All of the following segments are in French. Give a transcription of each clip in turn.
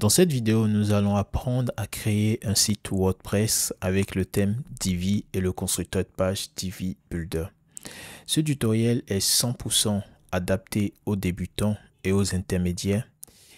Dans cette vidéo, nous allons apprendre à créer un site WordPress avec le thème Divi et le constructeur de page Divi Builder. Ce tutoriel est 100% adapté aux débutants et aux intermédiaires.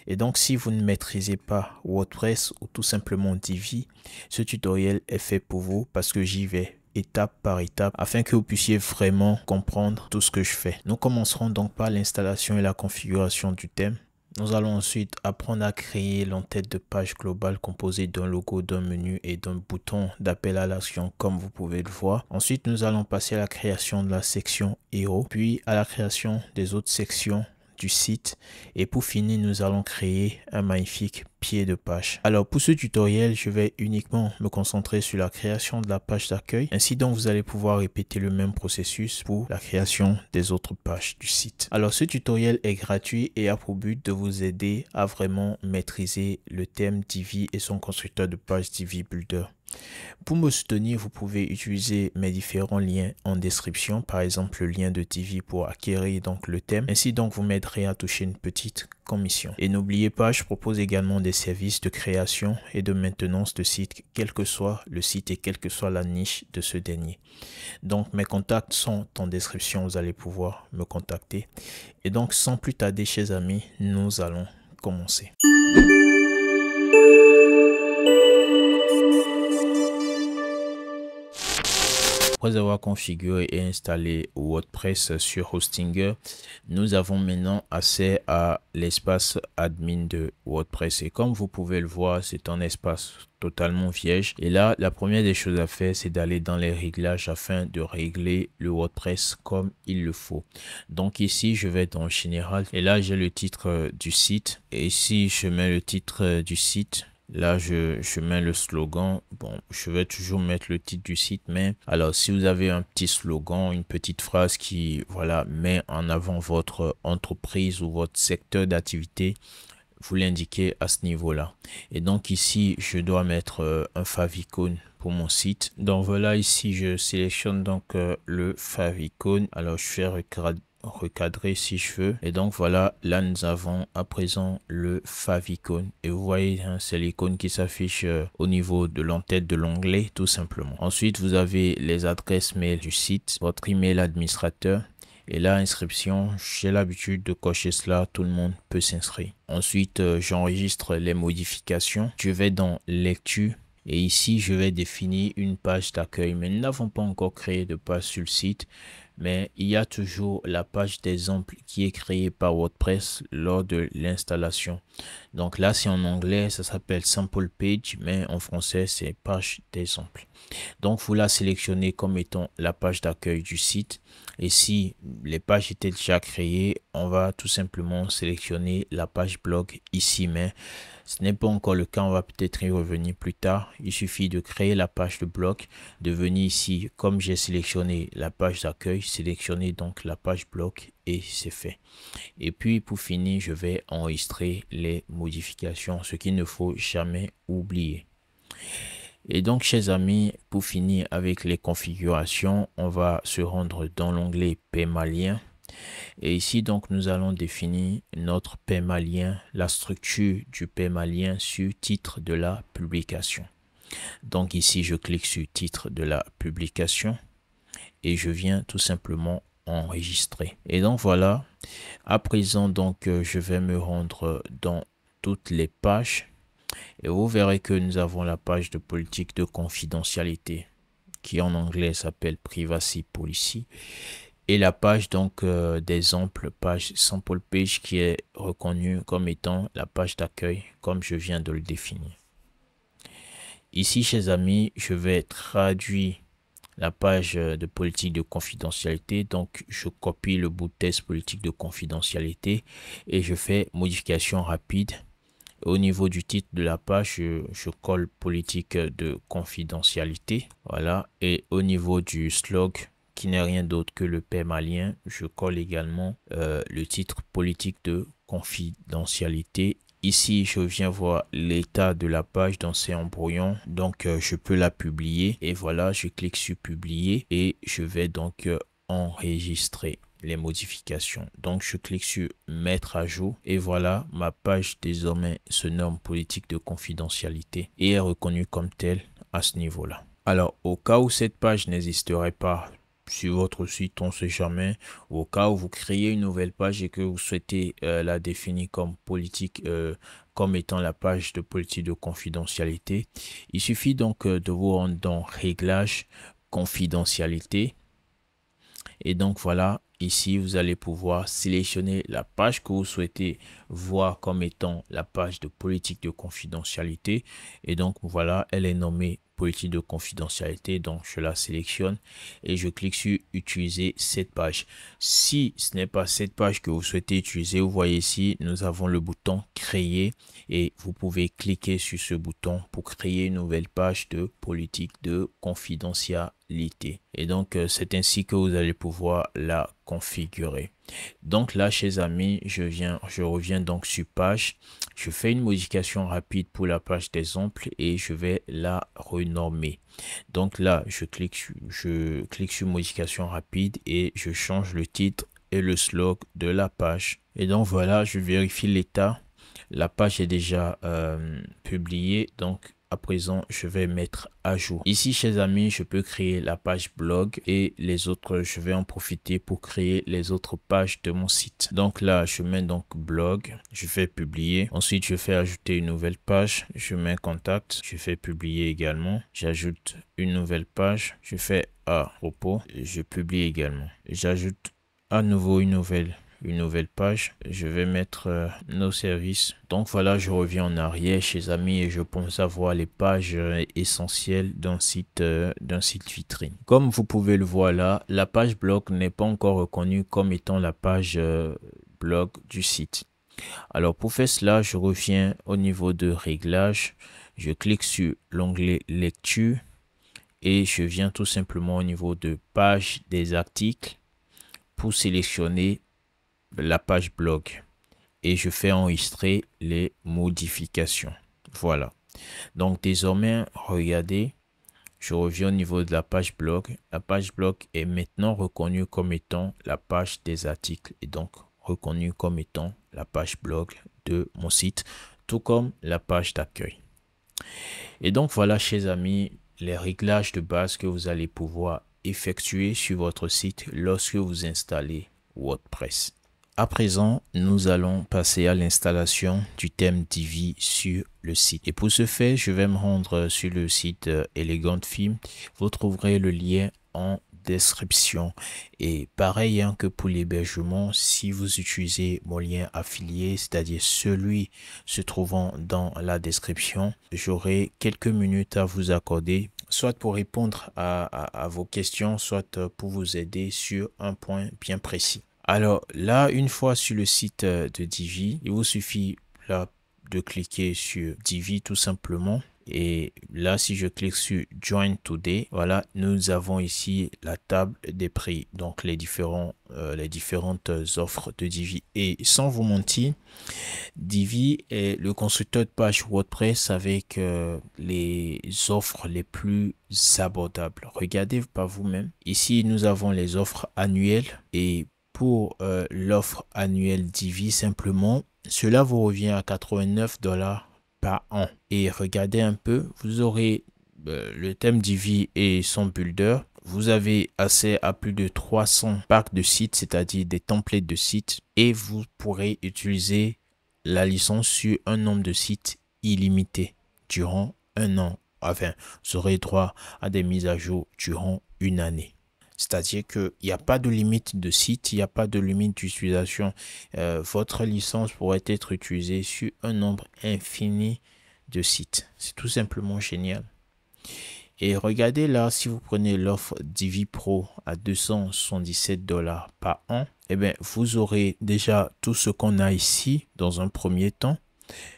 Et donc, si vous ne maîtrisez pas WordPress ou tout simplement Divi, ce tutoriel est fait pour vous parce que j'y vais étape par étape afin que vous puissiez vraiment comprendre tout ce que je fais. Nous commencerons donc par l'installation et la configuration du thème. Nous allons ensuite apprendre à créer l'entête de page globale composée d'un logo, d'un menu et d'un bouton d'appel à l'action comme vous pouvez le voir. Ensuite, nous allons passer à la création de la section héros, puis à la création des autres sections site. Et pour finir, nous allons créer un magnifique pied de page. Alors pour ce tutoriel, je vais uniquement me concentrer sur la création de la page d'accueil. Ainsi donc, vous allez pouvoir répéter le même processus pour la création des autres pages du site. Alors ce tutoriel est gratuit et a pour but de vous aider à vraiment maîtriser le thème Divi et son constructeur de page Divi Builder. Pour me soutenir, vous pouvez utiliser mes différents liens en description, par exemple le lien de TV pour acquérir donc le thème. Ainsi donc vous m'aiderez à toucher une petite commission. Et n'oubliez pas, je propose également des services de création et de maintenance de sites, quel que soit le site et quelle que soit la niche de ce dernier. Donc mes contacts sont en description, vous allez pouvoir me contacter. Et donc sans plus tarder, chers amis, nous allons commencer. Après avoir configuré et installé WordPress sur Hostinger, nous avons maintenant accès à l'espace admin de WordPress. Et comme vous pouvez le voir, c'est un espace totalement vierge. Et là, la première des choses à faire, c'est d'aller dans les réglages afin de régler le WordPress comme il le faut. Donc ici, je vais dans Général. Et là, j'ai le titre euh, du site. Et ici, je mets le titre euh, du site Là, je, je, mets le slogan. Bon, je vais toujours mettre le titre du site, mais alors si vous avez un petit slogan, une petite phrase qui, voilà, met en avant votre entreprise ou votre secteur d'activité, vous l'indiquez à ce niveau-là. Et donc ici, je dois mettre euh, un favicon pour mon site. Donc voilà, ici, je sélectionne donc euh, le favicon. Alors, je fais recadrer si je veux et donc voilà là nous avons à présent le favicon et vous voyez hein, c'est l'icône qui s'affiche euh, au niveau de l'entête de l'onglet tout simplement ensuite vous avez les adresses mail du site votre email administrateur et la inscription, j'ai l'habitude de cocher cela, tout le monde peut s'inscrire. Ensuite, euh, j'enregistre les modifications. Je vais dans lecture et ici, je vais définir une page d'accueil. Mais nous n'avons pas encore créé de page sur le site. Mais il y a toujours la page d'exemple qui est créée par WordPress lors de l'installation. Donc là, c'est en anglais, ça s'appelle Sample Page, mais en français, c'est page d'exemple. Donc vous la sélectionnez comme étant la page d'accueil du site. Et si les pages étaient déjà créées, on va tout simplement sélectionner la page blog ici. Mais ce n'est pas encore le cas, on va peut-être y revenir plus tard. Il suffit de créer la page de bloc, de venir ici, comme j'ai sélectionné la page d'accueil, sélectionner donc la page bloc et c'est fait. Et puis pour finir, je vais enregistrer les modifications, ce qu'il ne faut jamais oublier. Et donc, chers amis, pour finir avec les configurations, on va se rendre dans l'onglet Paiement lien. Et ici, donc, nous allons définir notre lien, la structure du lien sur titre de la publication. Donc ici, je clique sur titre de la publication et je viens tout simplement enregistrer. Et donc voilà, à présent, donc, euh, je vais me rendre dans toutes les pages et vous verrez que nous avons la page de politique de confidentialité qui en anglais s'appelle Privacy Policy et la page donc d'exemple, euh, des page sample page qui est reconnue comme étant la page d'accueil comme je viens de le définir. Ici, chers amis, je vais traduire la page de politique de confidentialité. Donc, je copie le bout de test politique de confidentialité et je fais modification rapide. Au niveau du titre de la page, je, je colle politique de confidentialité. Voilà. Et au niveau du slog, qui n'est rien d'autre que le paiement malien. Je colle également euh, le titre politique de confidentialité. Ici, je viens voir l'état de la page dans ses embrouillons. Donc, euh, je peux la publier. Et voilà, je clique sur publier et je vais donc euh, enregistrer les modifications. Donc je clique sur mettre à jour et voilà ma page désormais se nomme politique de confidentialité et est reconnue comme telle à ce niveau-là. Alors au cas où cette page n'existerait pas sur votre site, on ne sait jamais, au cas où vous créez une nouvelle page et que vous souhaitez euh, la définir comme politique, euh, comme étant la page de politique de confidentialité. Il suffit donc euh, de vous rendre dans Réglages, confidentialité. Et donc voilà, ici, vous allez pouvoir sélectionner la page que vous souhaitez voir comme étant la page de politique de confidentialité. Et donc voilà, elle est nommée politique de confidentialité. Donc, je la sélectionne et je clique sur utiliser cette page. Si ce n'est pas cette page que vous souhaitez utiliser, vous voyez ici, nous avons le bouton créer et vous pouvez cliquer sur ce bouton pour créer une nouvelle page de politique de confidentialité. Et donc, euh, c'est ainsi que vous allez pouvoir la configurer donc là chers amis je viens je reviens donc sur page je fais une modification rapide pour la page des et je vais la renommer donc là je clique je clique sur modification rapide et je change le titre et le slog de la page et donc voilà je vérifie l'état la page est déjà euh, publiée donc à présent je vais mettre à jour ici chez amis je peux créer la page blog et les autres je vais en profiter pour créer les autres pages de mon site donc là je mets donc blog je fais publier ensuite je fais ajouter une nouvelle page je mets contact je fais publier également j'ajoute une nouvelle page je fais à propos je publie également j'ajoute à nouveau une nouvelle une nouvelle page. Je vais mettre euh, nos services. Donc voilà, je reviens en arrière, chez amis, et je pense avoir les pages euh, essentielles d'un site, euh, d'un site vitrine. Comme vous pouvez le voir là, la page blog n'est pas encore reconnue comme étant la page blog du site. Alors pour faire cela, je reviens au niveau de réglages. Je clique sur l'onglet lecture et je viens tout simplement au niveau de page des articles pour sélectionner la page blog et je fais enregistrer les modifications. Voilà. Donc désormais, regardez, je reviens au niveau de la page blog. La page blog est maintenant reconnue comme étant la page des articles et donc reconnue comme étant la page blog de mon site, tout comme la page d'accueil. Et donc voilà, chers amis, les réglages de base que vous allez pouvoir effectuer sur votre site lorsque vous installez WordPress. À présent, nous allons passer à l'installation du thème Divi sur le site. Et pour ce faire, je vais me rendre sur le site euh, Elegant Film. Vous trouverez le lien en description. Et pareil hein, que pour l'hébergement, si vous utilisez mon lien affilié, c'est-à-dire celui se trouvant dans la description, j'aurai quelques minutes à vous accorder, soit pour répondre à vos questions, soit euh, pour vous aider sur un point bien précis. Alors là, une fois sur le site euh, de Divi, il vous suffit là de cliquer sur Divi tout simplement. Et là, si je clique sur Join Today, voilà, nous avons ici la table des prix, donc les, différents, euh, les différentes euh, offres de Divi. Et sans vous mentir, Divi est le constructeur de page WordPress avec les offres les plus abordables. Regardez par vous-même. Ici, nous avons les offres annuelles et pour euh, l'offre annuelle Divi simplement, cela vous revient à 89 dollars par an. Et regardez un peu, vous aurez euh, le thème Divi et son builder. Vous avez accès à plus de 300 packs de sites, c'est-à-dire des templates de sites, et vous pourrez utiliser la licence sur un nombre de sites illimité durant un an. Enfin, vous aurez droit à des mises à jour durant une année. C'est-à-dire qu'il n'y a pas de limite de site, il n'y a pas de limite d'utilisation. Euh, votre licence pourrait être utilisée sur un nombre infini de sites. C'est tout simplement génial. Et regardez là, si vous prenez l'offre Divi Pro à 277 dollars par an, eh bien, vous aurez déjà tout ce qu'on a ici dans un premier temps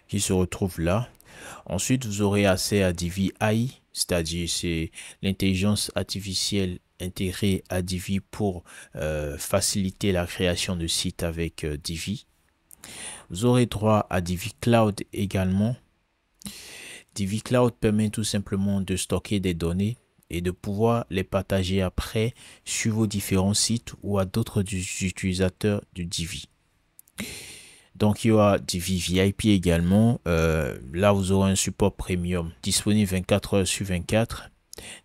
qui se retrouve là. Ensuite, vous aurez accès à Divi AI, c'est-à-dire c'est l'intelligence artificielle intégré à Divi pour euh, faciliter la création de sites avec euh, Divi. Vous aurez droit à Divi Cloud également. Divi Cloud permet tout simplement de stocker des données et de pouvoir les partager après sur vos différents sites ou à d'autres utilisateurs du Divi. Donc il y aura Divi VIP également. Euh, là, vous aurez un support premium disponible 24 heures sur 24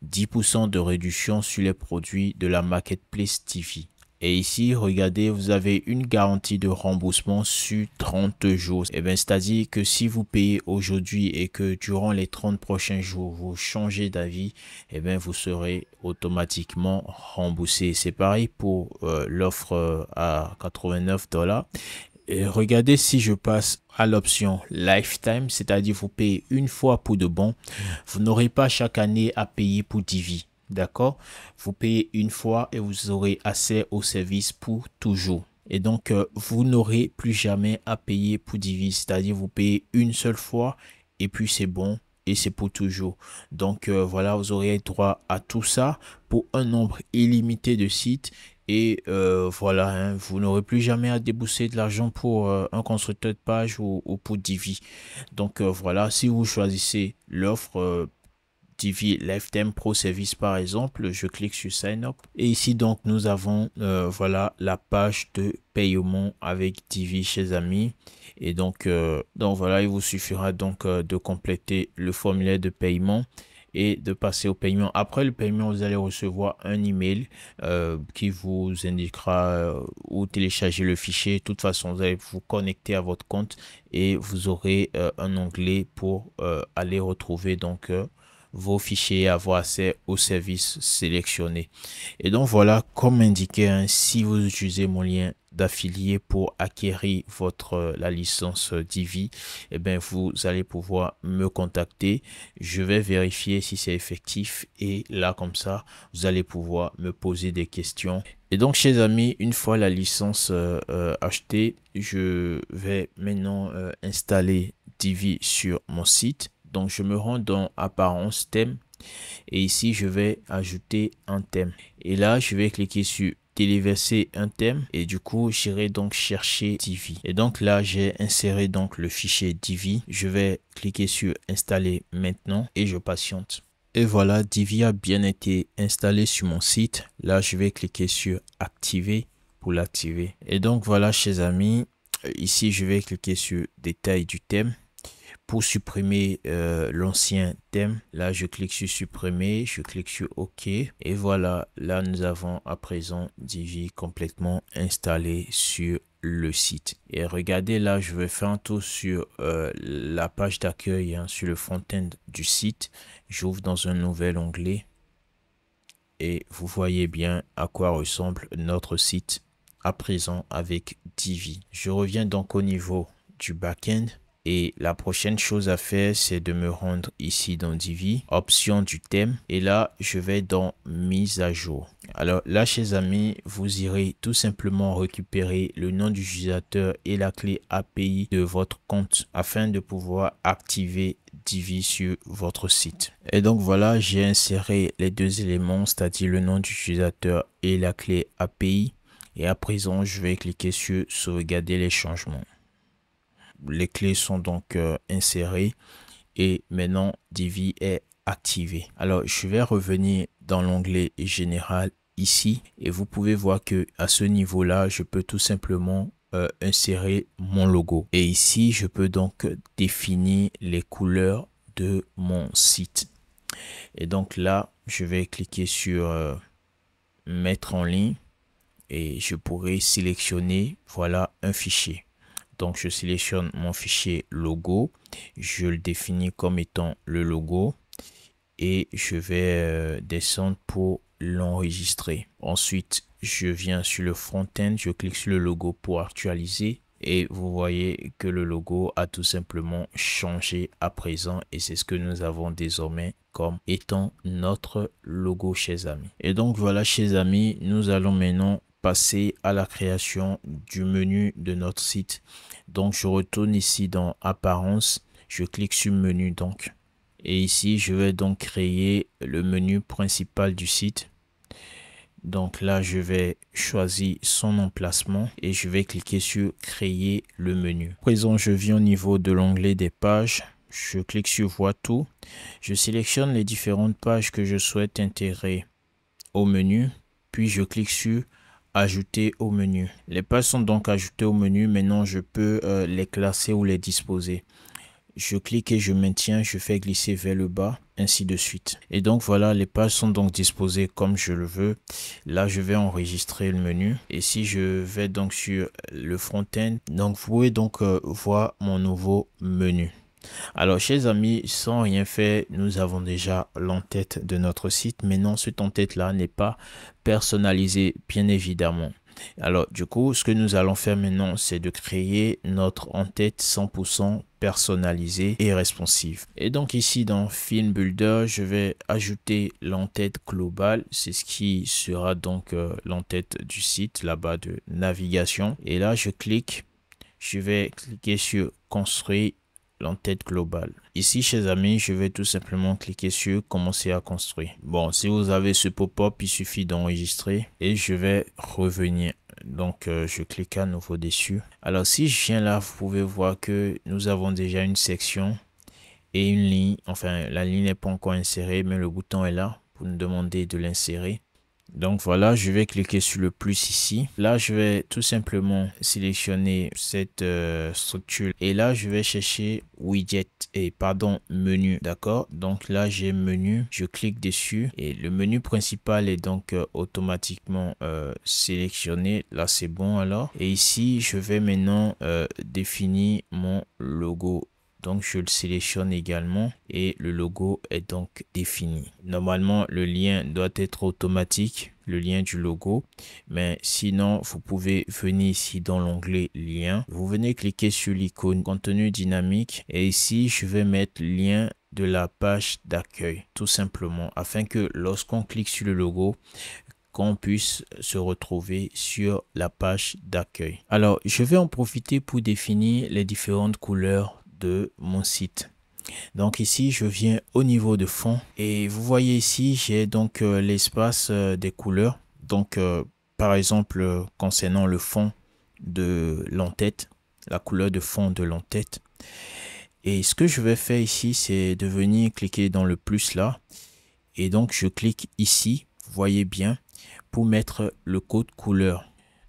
10% de réduction sur les produits de la marketplace tv Et ici, regardez, vous avez une garantie de remboursement sur 30 jours. Et eh bien, c'est-à-dire que si vous payez aujourd'hui et que durant les 30 prochains jours, vous changez d'avis, et eh bien, vous serez automatiquement remboursé. C'est pareil pour euh, l'offre euh, à 89 dollars. Et regardez si je passe à l'option lifetime, c'est-à-dire vous payez une fois pour de bon. Vous n'aurez pas chaque année à payer pour Divi. D'accord Vous payez une fois et vous aurez accès au service pour toujours. Et donc, euh, vous n'aurez plus jamais à payer pour Divi, c'est-à-dire vous payez une seule fois et puis c'est bon et c'est pour toujours. Donc euh, voilà, vous aurez droit à tout ça pour un nombre illimité de sites et euh, voilà, hein, vous n'aurez plus jamais à débousser de l'argent pour euh, un constructeur de page ou, pour Divi. Donc euh, voilà, si vous choisissez l'offre Divi Lifetime Pro Service par exemple, je clique sur Sign Up. Et ici donc nous avons voilà la page de paiement avec Divi chez Amis. Et donc, donc voilà, il vous suffira donc de compléter le formulaire de paiement et de passer au paiement. Après le paiement, vous allez recevoir un email euh, qui vous indiquera euh, où télécharger le fichier. toute façon, vous allez vous connecter à votre compte et vous aurez euh, un onglet pour aller retrouver donc vos fichiers et avoir accès au service sélectionné Et donc voilà, comme indiqué, hein, si vous utilisez mon lien d'affiliés pour acquérir votre euh, la licence euh, Divi, et eh bien vous allez pouvoir me contacter. Je vais vérifier si c'est effectif et là comme ça, vous allez pouvoir me poser des questions. Et donc, chers amis, une fois la licence euh, achetée, je vais maintenant installer Divi sur mon site. Donc, je me rends dans Apparence thème et ici, je vais ajouter un thème. Et là, je vais cliquer sur téléverser un thème et du coup j'irai donc chercher Divi et donc là j'ai inséré donc le fichier Divi je vais cliquer sur installer maintenant et je patiente et voilà Divi a bien été installé sur mon site là je vais cliquer sur activer pour l'activer et donc voilà chers amis euh, ici je vais cliquer sur détail du thème supprimer euh, l'ancien thème. Là, je clique sur supprimer, je clique sur OK. Et voilà, là, nous avons à présent Divi complètement installé sur le site. Et regardez là, je vais faire un tour sur euh, la page d'accueil, hein, sur le front-end du site. J'ouvre dans un nouvel onglet et vous voyez bien à quoi ressemble notre site à présent avec Divi. Je reviens donc au niveau du back-end. Et la prochaine chose à faire, c'est de me rendre ici dans Divi, option du thème. Et là, je vais dans mise à jour. Alors là, chers amis, vous irez tout simplement récupérer le nom du utilisateur et la clé API de votre compte afin de pouvoir activer Divi sur votre site. Et donc voilà, j'ai inséré les deux éléments, c'est-à-dire le nom d'utilisateur et la clé API. Et à présent, je vais cliquer sur sauvegarder les changements les clés sont donc euh, insérées et maintenant Divi est activé. Alors je vais revenir dans l'onglet général ici et vous pouvez voir que à ce niveau là je peux tout simplement euh, insérer mon logo et ici je peux donc définir les couleurs de mon site et donc là je vais cliquer sur euh, mettre en ligne et je pourrai sélectionner voilà un fichier donc, je sélectionne mon fichier logo. Je le définis comme étant le logo. Et je vais euh, descendre pour l'enregistrer. Ensuite, je viens sur le front-end. Je clique sur le logo pour actualiser. Et vous voyez que le logo a tout simplement changé à présent. Et c'est ce que nous avons désormais comme étant notre logo chez amis. Et donc voilà chez amis, nous allons maintenant passer à la création du menu de notre site. Donc je retourne ici dans apparence, je clique sur menu donc. Et ici, je vais donc créer le menu principal du site. Donc là, je vais choisir son emplacement et je vais cliquer sur créer le menu. Présent, je viens au niveau de l'onglet des pages. Je clique sur voir tout. Je sélectionne les différentes pages que je souhaite intégrer au menu. Puis je clique sur ajouter au menu. Les pages sont donc ajoutées au menu. Maintenant, je peux euh, les classer ou les disposer. Je clique et je maintiens, je fais glisser vers le bas, ainsi de suite. Et donc voilà, les pages sont donc disposées comme je le veux. Là, je vais enregistrer le menu. Et si je vais donc sur le front-end, donc vous pouvez donc euh, voir mon nouveau menu. Alors, chers amis, sans rien faire, nous avons déjà l'entête de notre site. Maintenant, cette entête-là n'est pas personnalisée, bien évidemment. Alors, du coup, ce que nous allons faire maintenant, c'est de créer notre entête 100% personnalisée et responsive. Et donc ici, dans Film Builder, je vais ajouter l'entête globale. C'est ce qui sera donc euh, l'entête du site, là-bas de navigation. Et là, je clique. Je vais cliquer sur construire l'entête globale. Ici, chers amis, je vais tout simplement cliquer sur commencer à construire. Bon, si vous avez ce pop-up, il suffit d'enregistrer et je vais revenir. Donc, euh, je clique à nouveau dessus. Alors, si je viens là, vous pouvez voir que nous avons déjà une section et une ligne. Enfin, la ligne n'est pas encore insérée, mais le bouton est là pour nous demander de l'insérer. Donc voilà, je vais cliquer sur le plus ici. Là, je vais tout simplement sélectionner cette euh, structure. Et là, je vais chercher widget et pardon, menu. D'accord Donc là, j'ai menu. Je clique dessus. Et le menu principal est donc euh, automatiquement euh, sélectionné. Là, c'est bon alors. Et ici, je vais maintenant définir mon logo donc je le sélectionne également et le logo est donc défini normalement le lien doit être automatique le lien du logo mais sinon vous pouvez venir ici dans l'onglet lien vous venez cliquer sur l'icône contenu dynamique et ici je vais mettre lien de la page d'accueil tout simplement afin que lorsqu'on clique sur le logo qu'on puisse se retrouver sur la page d'accueil. Alors, je vais en profiter pour définir les différentes couleurs de mon site. Donc ici, je viens au niveau de fond et vous voyez ici, j'ai donc euh, l'espace euh, des couleurs. Donc euh, par exemple, concernant le fond de l'entête, la couleur de fond de l'entête. Et ce que je vais faire ici, c'est de venir cliquer dans le plus là. Et donc je clique ici, vous voyez bien, pour mettre le code couleur.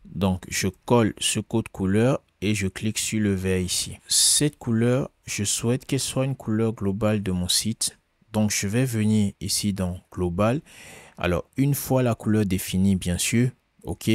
Donc je colle ce code couleur et je clique sur le vert ici. Cette couleur, je souhaite qu'elle soit une couleur globale de mon site. Donc je vais venir ici dans global. Alors une fois la couleur définie bien sûr, ok.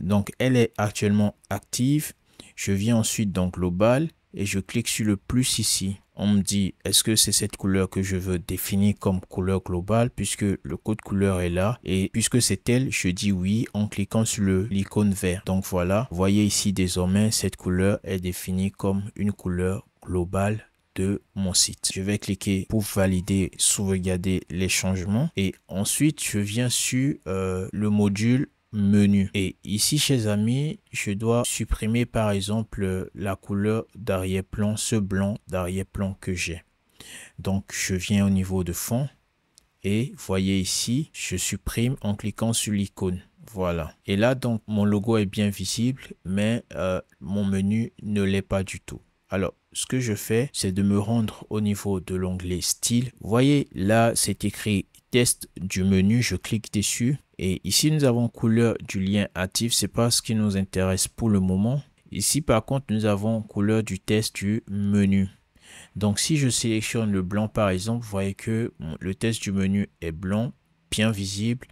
Donc elle est actuellement active. Je viens ensuite dans global et je clique sur le plus ici. On me dit est-ce que c'est cette couleur que je veux définir comme couleur globale puisque le code couleur est là et puisque c'est elle, je dis oui en cliquant sur l'icône vert. Donc voilà, voyez ici désormais cette couleur est définie comme une couleur globale de mon site. Je vais cliquer pour valider, sauvegarder les changements et ensuite je viens sur euh, le module menu. Et ici, chez amis, je dois supprimer par exemple la couleur d'arrière-plan, ce blanc d'arrière-plan que j'ai. Donc, je viens au niveau de fond et voyez ici, je supprime en cliquant sur l'icône. Voilà. Et là, donc, mon logo est bien visible, mais euh, mon menu ne l'est pas du tout. Alors, ce que je fais, c'est de me rendre au niveau de l'onglet style. Voyez, là, c'est écrit test du menu. Je clique dessus et ici, nous avons couleur du lien actif. C'est pas ce qui nous intéresse pour le moment. Ici, par contre, nous avons couleur du test du menu. Donc, si je sélectionne le blanc, par exemple, vous voyez que le test du menu est blanc, bien visible,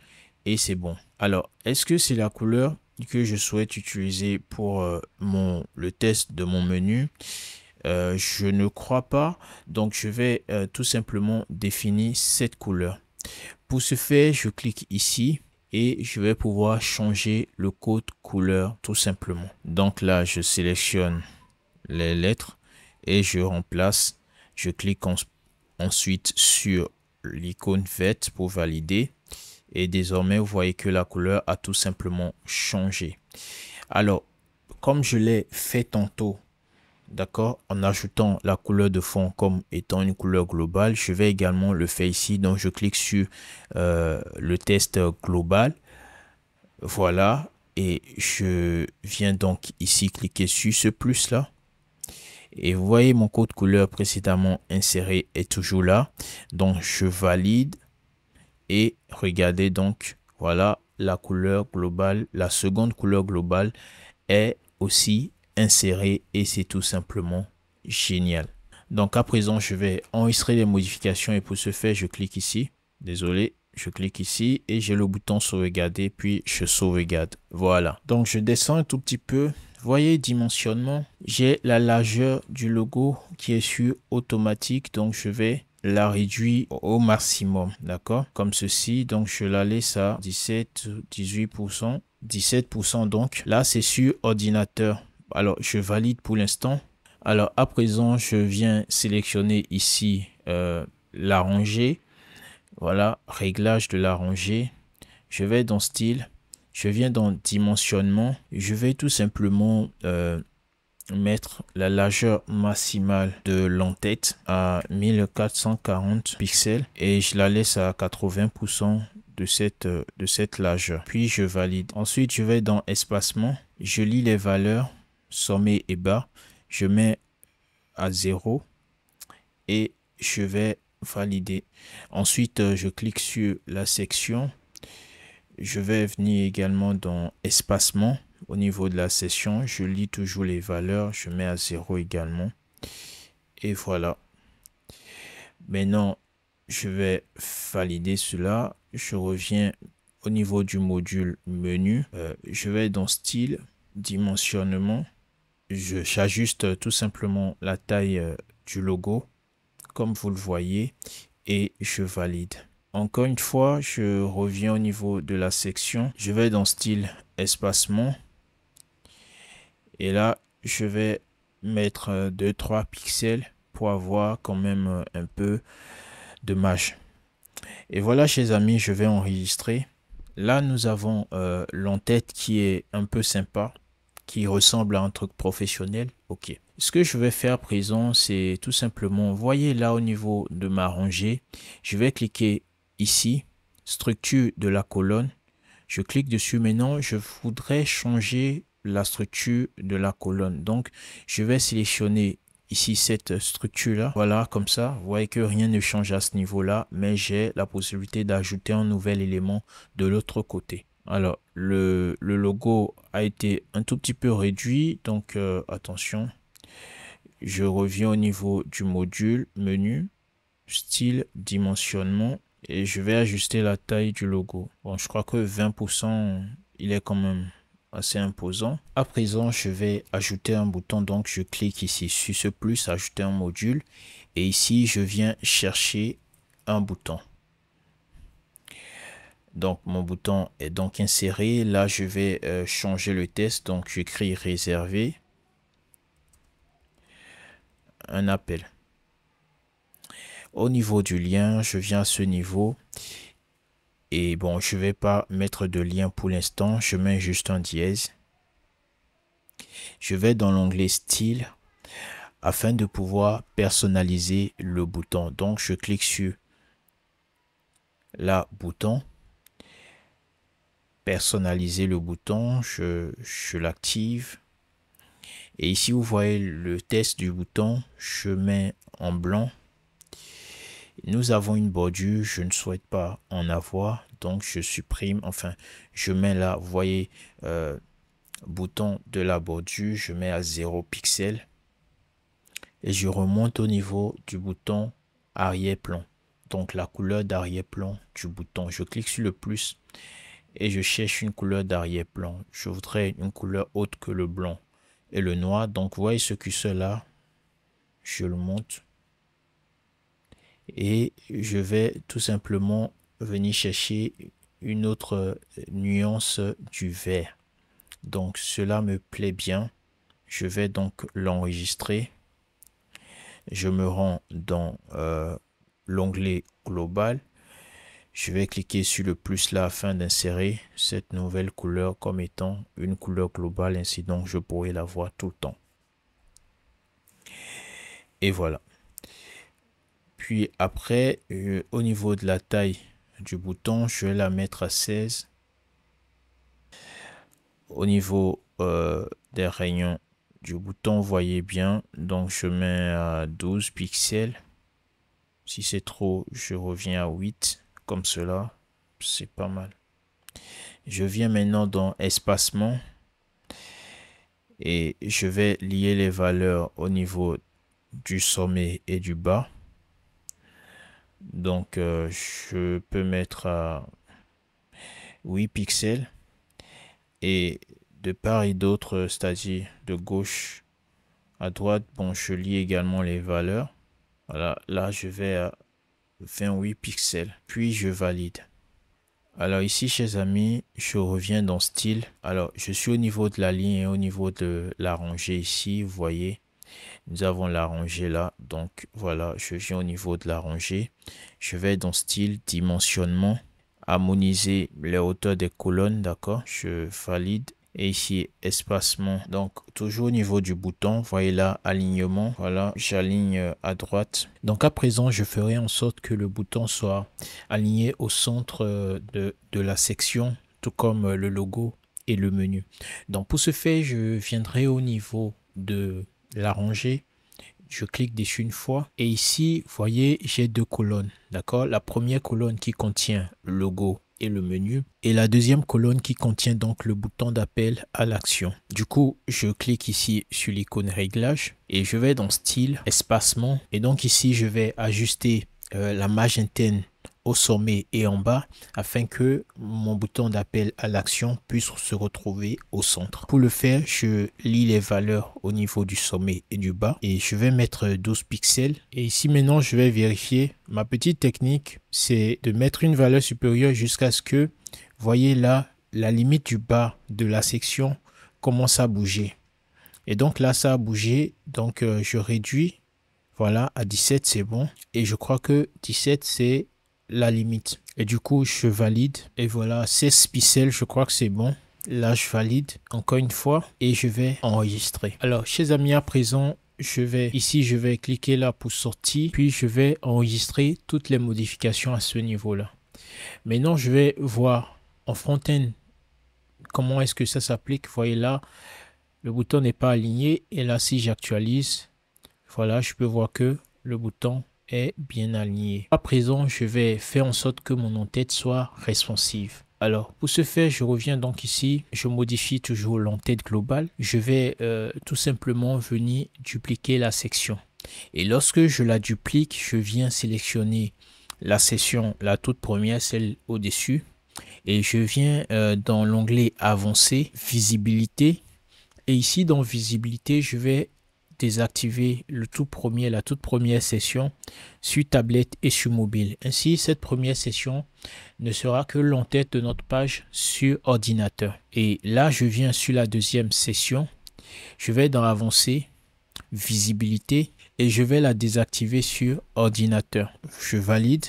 et c'est bon. Alors, est-ce que c'est la couleur que je souhaite utiliser pour euh, mon, le test de mon menu euh, Je ne crois pas, donc je vais euh, tout simplement définir cette couleur. Pour ce faire, je clique ici et je vais pouvoir changer le code couleur tout simplement. Donc là, je sélectionne les lettres et je remplace. Je clique ensuite sur l'icône verte pour valider. Et désormais, vous voyez que la couleur a tout simplement changé. Alors, comme je l'ai fait tantôt d'accord en ajoutant la couleur de fond comme étant une couleur globale je vais également le faire ici donc je clique sur euh, le test global voilà et je viens donc ici cliquer sur ce plus là et vous voyez mon code couleur précédemment inséré est toujours là donc je valide et regardez donc voilà la couleur globale la seconde couleur globale est aussi insérer et c'est tout simplement génial. Donc à présent, je vais enregistrer les modifications et pour ce faire, je clique ici. Désolé, je clique ici et j'ai le bouton sauvegarder puis je sauvegarde. Voilà. Donc je descends un tout petit peu. Voyez dimensionnement, j'ai la largeur du logo qui est sur automatique donc je vais la réduire au maximum, d'accord Comme ceci, donc je la laisse à 17, 18%, 17% donc. Là, c'est sur ordinateur, alors, je valide pour l'instant. Alors, à présent, je viens sélectionner ici euh, la rangée. Voilà, réglage de la rangée. Je vais dans style. Je viens dans dimensionnement. Je vais tout simplement euh, mettre la largeur maximale de l'entête à 1440 pixels et je la laisse à 80% de cette, euh, de cette largeur. Puis je valide. Ensuite, je vais dans espacement. Je lis les valeurs sommet et bas. Je mets à 0 et je vais valider. Ensuite, euh, je clique sur la section. Je vais venir également dans espacement. Au niveau de la session, je lis toujours les valeurs. Je mets à 0 également. Et voilà. Maintenant, je vais valider cela. Je reviens au niveau du module menu. Euh, je vais dans style, dimensionnement j'ajuste euh, tout simplement la taille euh, du logo comme vous le voyez et je valide. Encore une fois, je reviens au niveau de la section. Je vais dans style espacement. Et là, je vais mettre 2-3 euh, pixels pour avoir quand même un peu de mage. Et voilà, chers amis, je vais enregistrer. Là, nous avons l'entête qui est un peu sympa qui ressemble à un truc professionnel, ok. Ce que je vais faire à présent, c'est tout simplement, voyez là au niveau de ma rangée, je vais cliquer ici, structure de la colonne. Je clique dessus. Maintenant, je voudrais changer la structure de la colonne. Donc, je vais sélectionner ici cette structure là voilà comme ça vous voyez que rien ne change à ce niveau là mais j'ai la possibilité d'ajouter un nouvel élément de l'autre côté alors, le, logo a été un tout petit peu réduit, donc euh, attention. Je reviens au niveau du module, menu, style, dimensionnement, et je vais ajuster la taille du logo. Bon, je crois que 20%, il est quand même assez imposant. À présent, je vais ajouter un bouton, donc je clique ici sur ce plus, ajouter un module, et ici, je viens chercher un bouton donc mon bouton est donc inséré là je vais euh, changer le test donc j'écris réserver. un appel au niveau du lien je viens à ce niveau et bon je vais pas mettre de lien pour l'instant je mets juste un dièse je vais dans l'onglet style afin de pouvoir personnaliser le bouton donc je clique sur la bouton personnaliser le bouton, je, l'active. Et ici, vous voyez le test du bouton, je mets en blanc. Nous avons une bordure, je ne souhaite pas en avoir, donc je supprime, enfin, je mets là, vous voyez, euh, bouton de la bordure, je mets à 0 pixels. Et je remonte au niveau du bouton arrière-plan. Donc la couleur d'arrière-plan du bouton. Je clique sur le plus et je cherche une couleur d'arrière-plan. Je voudrais une couleur haute que le blanc et le noir. Donc, voyez ce que cela. Je le monte. Et je vais tout simplement venir chercher une autre nuance du vert. Donc, cela me plaît bien. Je vais donc l'enregistrer. Je me rends dans euh, l'onglet global je vais cliquer sur le plus là afin d'insérer cette nouvelle couleur comme étant une couleur globale. Ainsi donc, je pourrai la voir tout le temps. Et voilà. Puis après, euh, au niveau de la taille du bouton, je vais la mettre à 16. Au niveau euh, des rayons du bouton, voyez bien. Donc, je mets à 12 pixels. Si c'est trop, je reviens à 8 comme cela. C'est pas mal. Je viens maintenant dans espacement et je vais lier les valeurs au niveau du sommet et du bas. Donc, euh, je peux mettre à 8 pixels et de part et d'autre, c'est-à-dire de gauche à droite, bon, je lis également les valeurs. Voilà, là, je vais à 28 pixels, puis je valide. Alors ici, chers amis, je reviens dans style. Alors, je suis au niveau de la ligne au niveau de la rangée ici, vous voyez. Nous avons la rangée là, donc voilà, je viens au niveau de la rangée. Je vais dans style, dimensionnement, harmoniser les hauteurs des colonnes, d'accord Je valide et ici espacement donc toujours au niveau du bouton voyez là alignement voilà j'aligne à droite donc à présent je ferai en sorte que le bouton soit aligné au centre euh, de, la section tout comme euh, le logo et le menu donc pour ce fait je viendrai au niveau de la rangée je clique dessus une fois et ici voyez j'ai deux colonnes d'accord la première colonne qui contient logo le menu et la deuxième colonne qui contient donc le bouton d'appel à l'action. Du coup, je clique ici sur l'icône réglage et je vais dans style, espacement et donc ici je vais ajuster euh, la marge interne au sommet et en bas afin que mon bouton d'appel à l'action puisse se retrouver au centre. Pour le faire, je lis les valeurs au niveau du sommet et du bas et je vais mettre 12 pixels. Et ici maintenant, je vais vérifier. Ma petite technique, c'est de mettre une valeur supérieure jusqu'à ce que, voyez là, la limite du bas de la section commence à bouger. Et donc là, ça a bougé. Donc euh, je réduis. Voilà, à 17, c'est bon. Et je crois que 17, c'est la limite. Et du coup, je valide. Et voilà, 16 pixels, je crois que c'est bon. Là, je valide encore une fois et je vais enregistrer. Alors, chez amis à présent, je vais ici, je vais cliquer là pour sortir, puis je vais enregistrer toutes les modifications à ce niveau-là. Maintenant, je vais voir en front-end comment est-ce que ça s'applique. voyez là, le bouton n'est pas aligné et là, si j'actualise, voilà, je peux voir que le bouton bien aligné. À présent, je vais faire en sorte que mon entête soit responsive. Alors, pour ce faire, je reviens donc ici, je modifie toujours l'entête globale. Je vais euh, tout simplement venir dupliquer la section. Et lorsque je la duplique, je viens sélectionner la session la toute première, celle au-dessus. Et je viens euh, dans l'onglet avancé, visibilité. Et ici, dans visibilité, je vais désactiver le tout premier, la toute première session sur tablette et sur mobile. Ainsi, cette première session ne sera que l'entête de notre page sur ordinateur. Et là, je viens sur la deuxième session. Je vais dans avancer Visibilité et je vais la désactiver sur ordinateur. Je valide,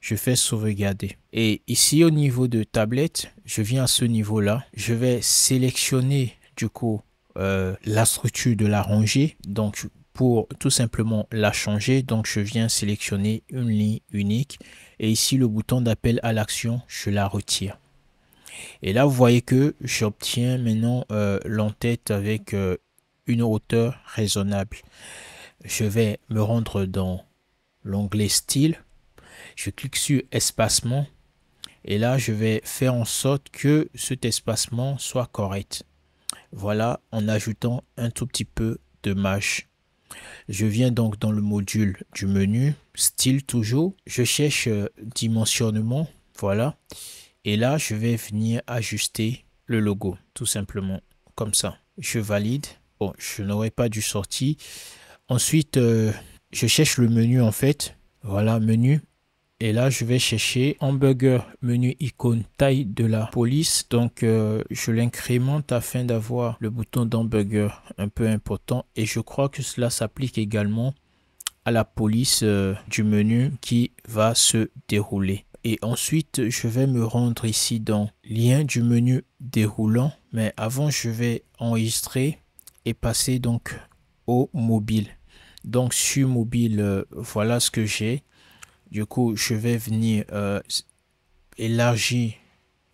je fais sauvegarder. Et ici, au niveau de tablette, je viens à ce niveau-là. Je vais sélectionner du coup euh, la structure de la rangée. Donc pour tout simplement la changer, donc je viens sélectionner une ligne unique et ici le bouton d'appel à l'action, je la retire. Et là, vous voyez que j'obtiens maintenant euh, l'entête avec euh, une hauteur raisonnable. Je vais me rendre dans l'onglet style. Je clique sur espacement. Et là, je vais faire en sorte que cet espacement soit correct. Voilà, en ajoutant un tout petit peu de mâche. Je viens donc dans le module du menu, style toujours. Je cherche euh, dimensionnement, voilà. Et là, je vais venir ajuster le logo, tout simplement, comme ça. Je valide. Bon, je n'aurais pas dû sortir. Ensuite, euh, je cherche le menu en fait. Voilà, menu. Et là, je vais chercher hamburger menu icône taille de la police. Donc, euh, je l'incrémente afin d'avoir le bouton d'hamburger un peu important. Et je crois que cela s'applique également à la police euh, du menu qui va se dérouler. Et ensuite, je vais me rendre ici dans lien du menu déroulant. Mais avant, je vais enregistrer et passer donc au mobile. Donc, sur mobile, euh, voilà ce que j'ai. Du coup, je vais venir euh, élargir,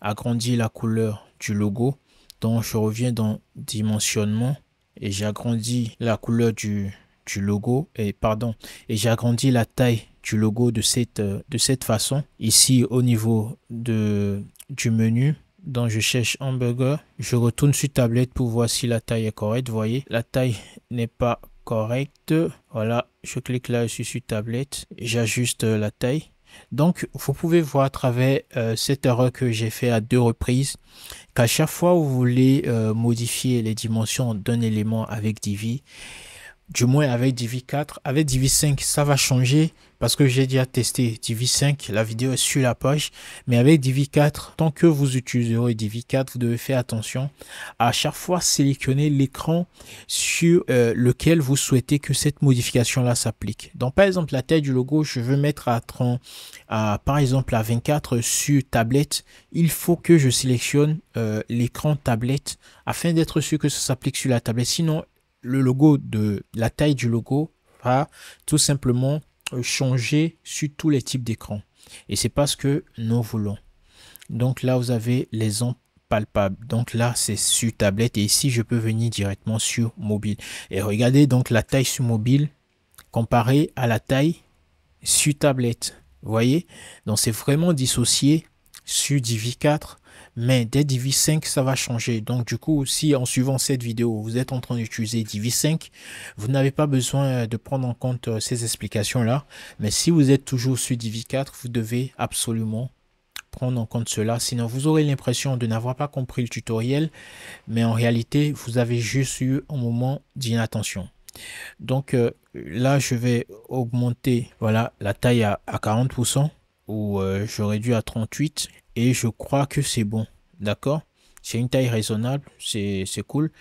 agrandir la couleur du logo. Donc, je reviens dans dimensionnement et j'agrandis la couleur du, du logo et pardon et j'agrandis la taille du logo de cette euh, de cette façon ici au niveau de du menu dont je cherche hamburger je retourne sur tablette pour voir si la taille est correcte voyez la taille n'est pas correct. Voilà, je clique là, je suis sur tablette, j'ajuste la taille. Donc, vous pouvez voir à travers euh, cette erreur que j'ai fait à deux reprises qu'à chaque fois vous voulez euh, modifier les dimensions d'un élément avec Divi, du moins avec Divi 4 Avec Divi 5 ça va changer parce que j'ai déjà testé Divi 5 la vidéo est sur la page. Mais avec Divi 4 tant que vous utiliserez Divi 4 vous devez faire attention à chaque fois sélectionner l'écran sur euh, lequel vous souhaitez que cette modification-là s'applique. Donc par exemple, la taille du logo, je veux mettre à 30, à, par exemple à 24 sur tablette. Il faut que je sélectionne euh, l'écran tablette afin d'être sûr que ça s'applique sur la tablette. Sinon, le logo de la taille du logo va tout simplement euh, changer sur tous les types d'écran. Et c'est parce que nous voulons. Donc là, vous avez les ondes palpables. Donc là, c'est sur tablette. Et ici, je peux venir directement sur mobile. Et regardez donc la taille sur mobile comparée à la taille sur tablette. voyez Donc c'est vraiment dissocié sur Divi 4 mais dès Divi 5, ça va changer. Donc du coup, si en suivant cette vidéo, vous êtes en train d'utiliser Divi 5, vous n'avez pas besoin euh, de prendre en compte euh, ces explications-là. Mais si vous êtes toujours sur Divi 4, vous devez absolument prendre en compte cela, sinon vous aurez l'impression de n'avoir pas compris le tutoriel, mais en réalité, vous avez juste eu un moment d'inattention. Donc euh, là, je vais augmenter voilà, la taille à, 40% ou je réduis à 38 et je crois que c'est bon. D'accord C'est une taille raisonnable, c'est cool.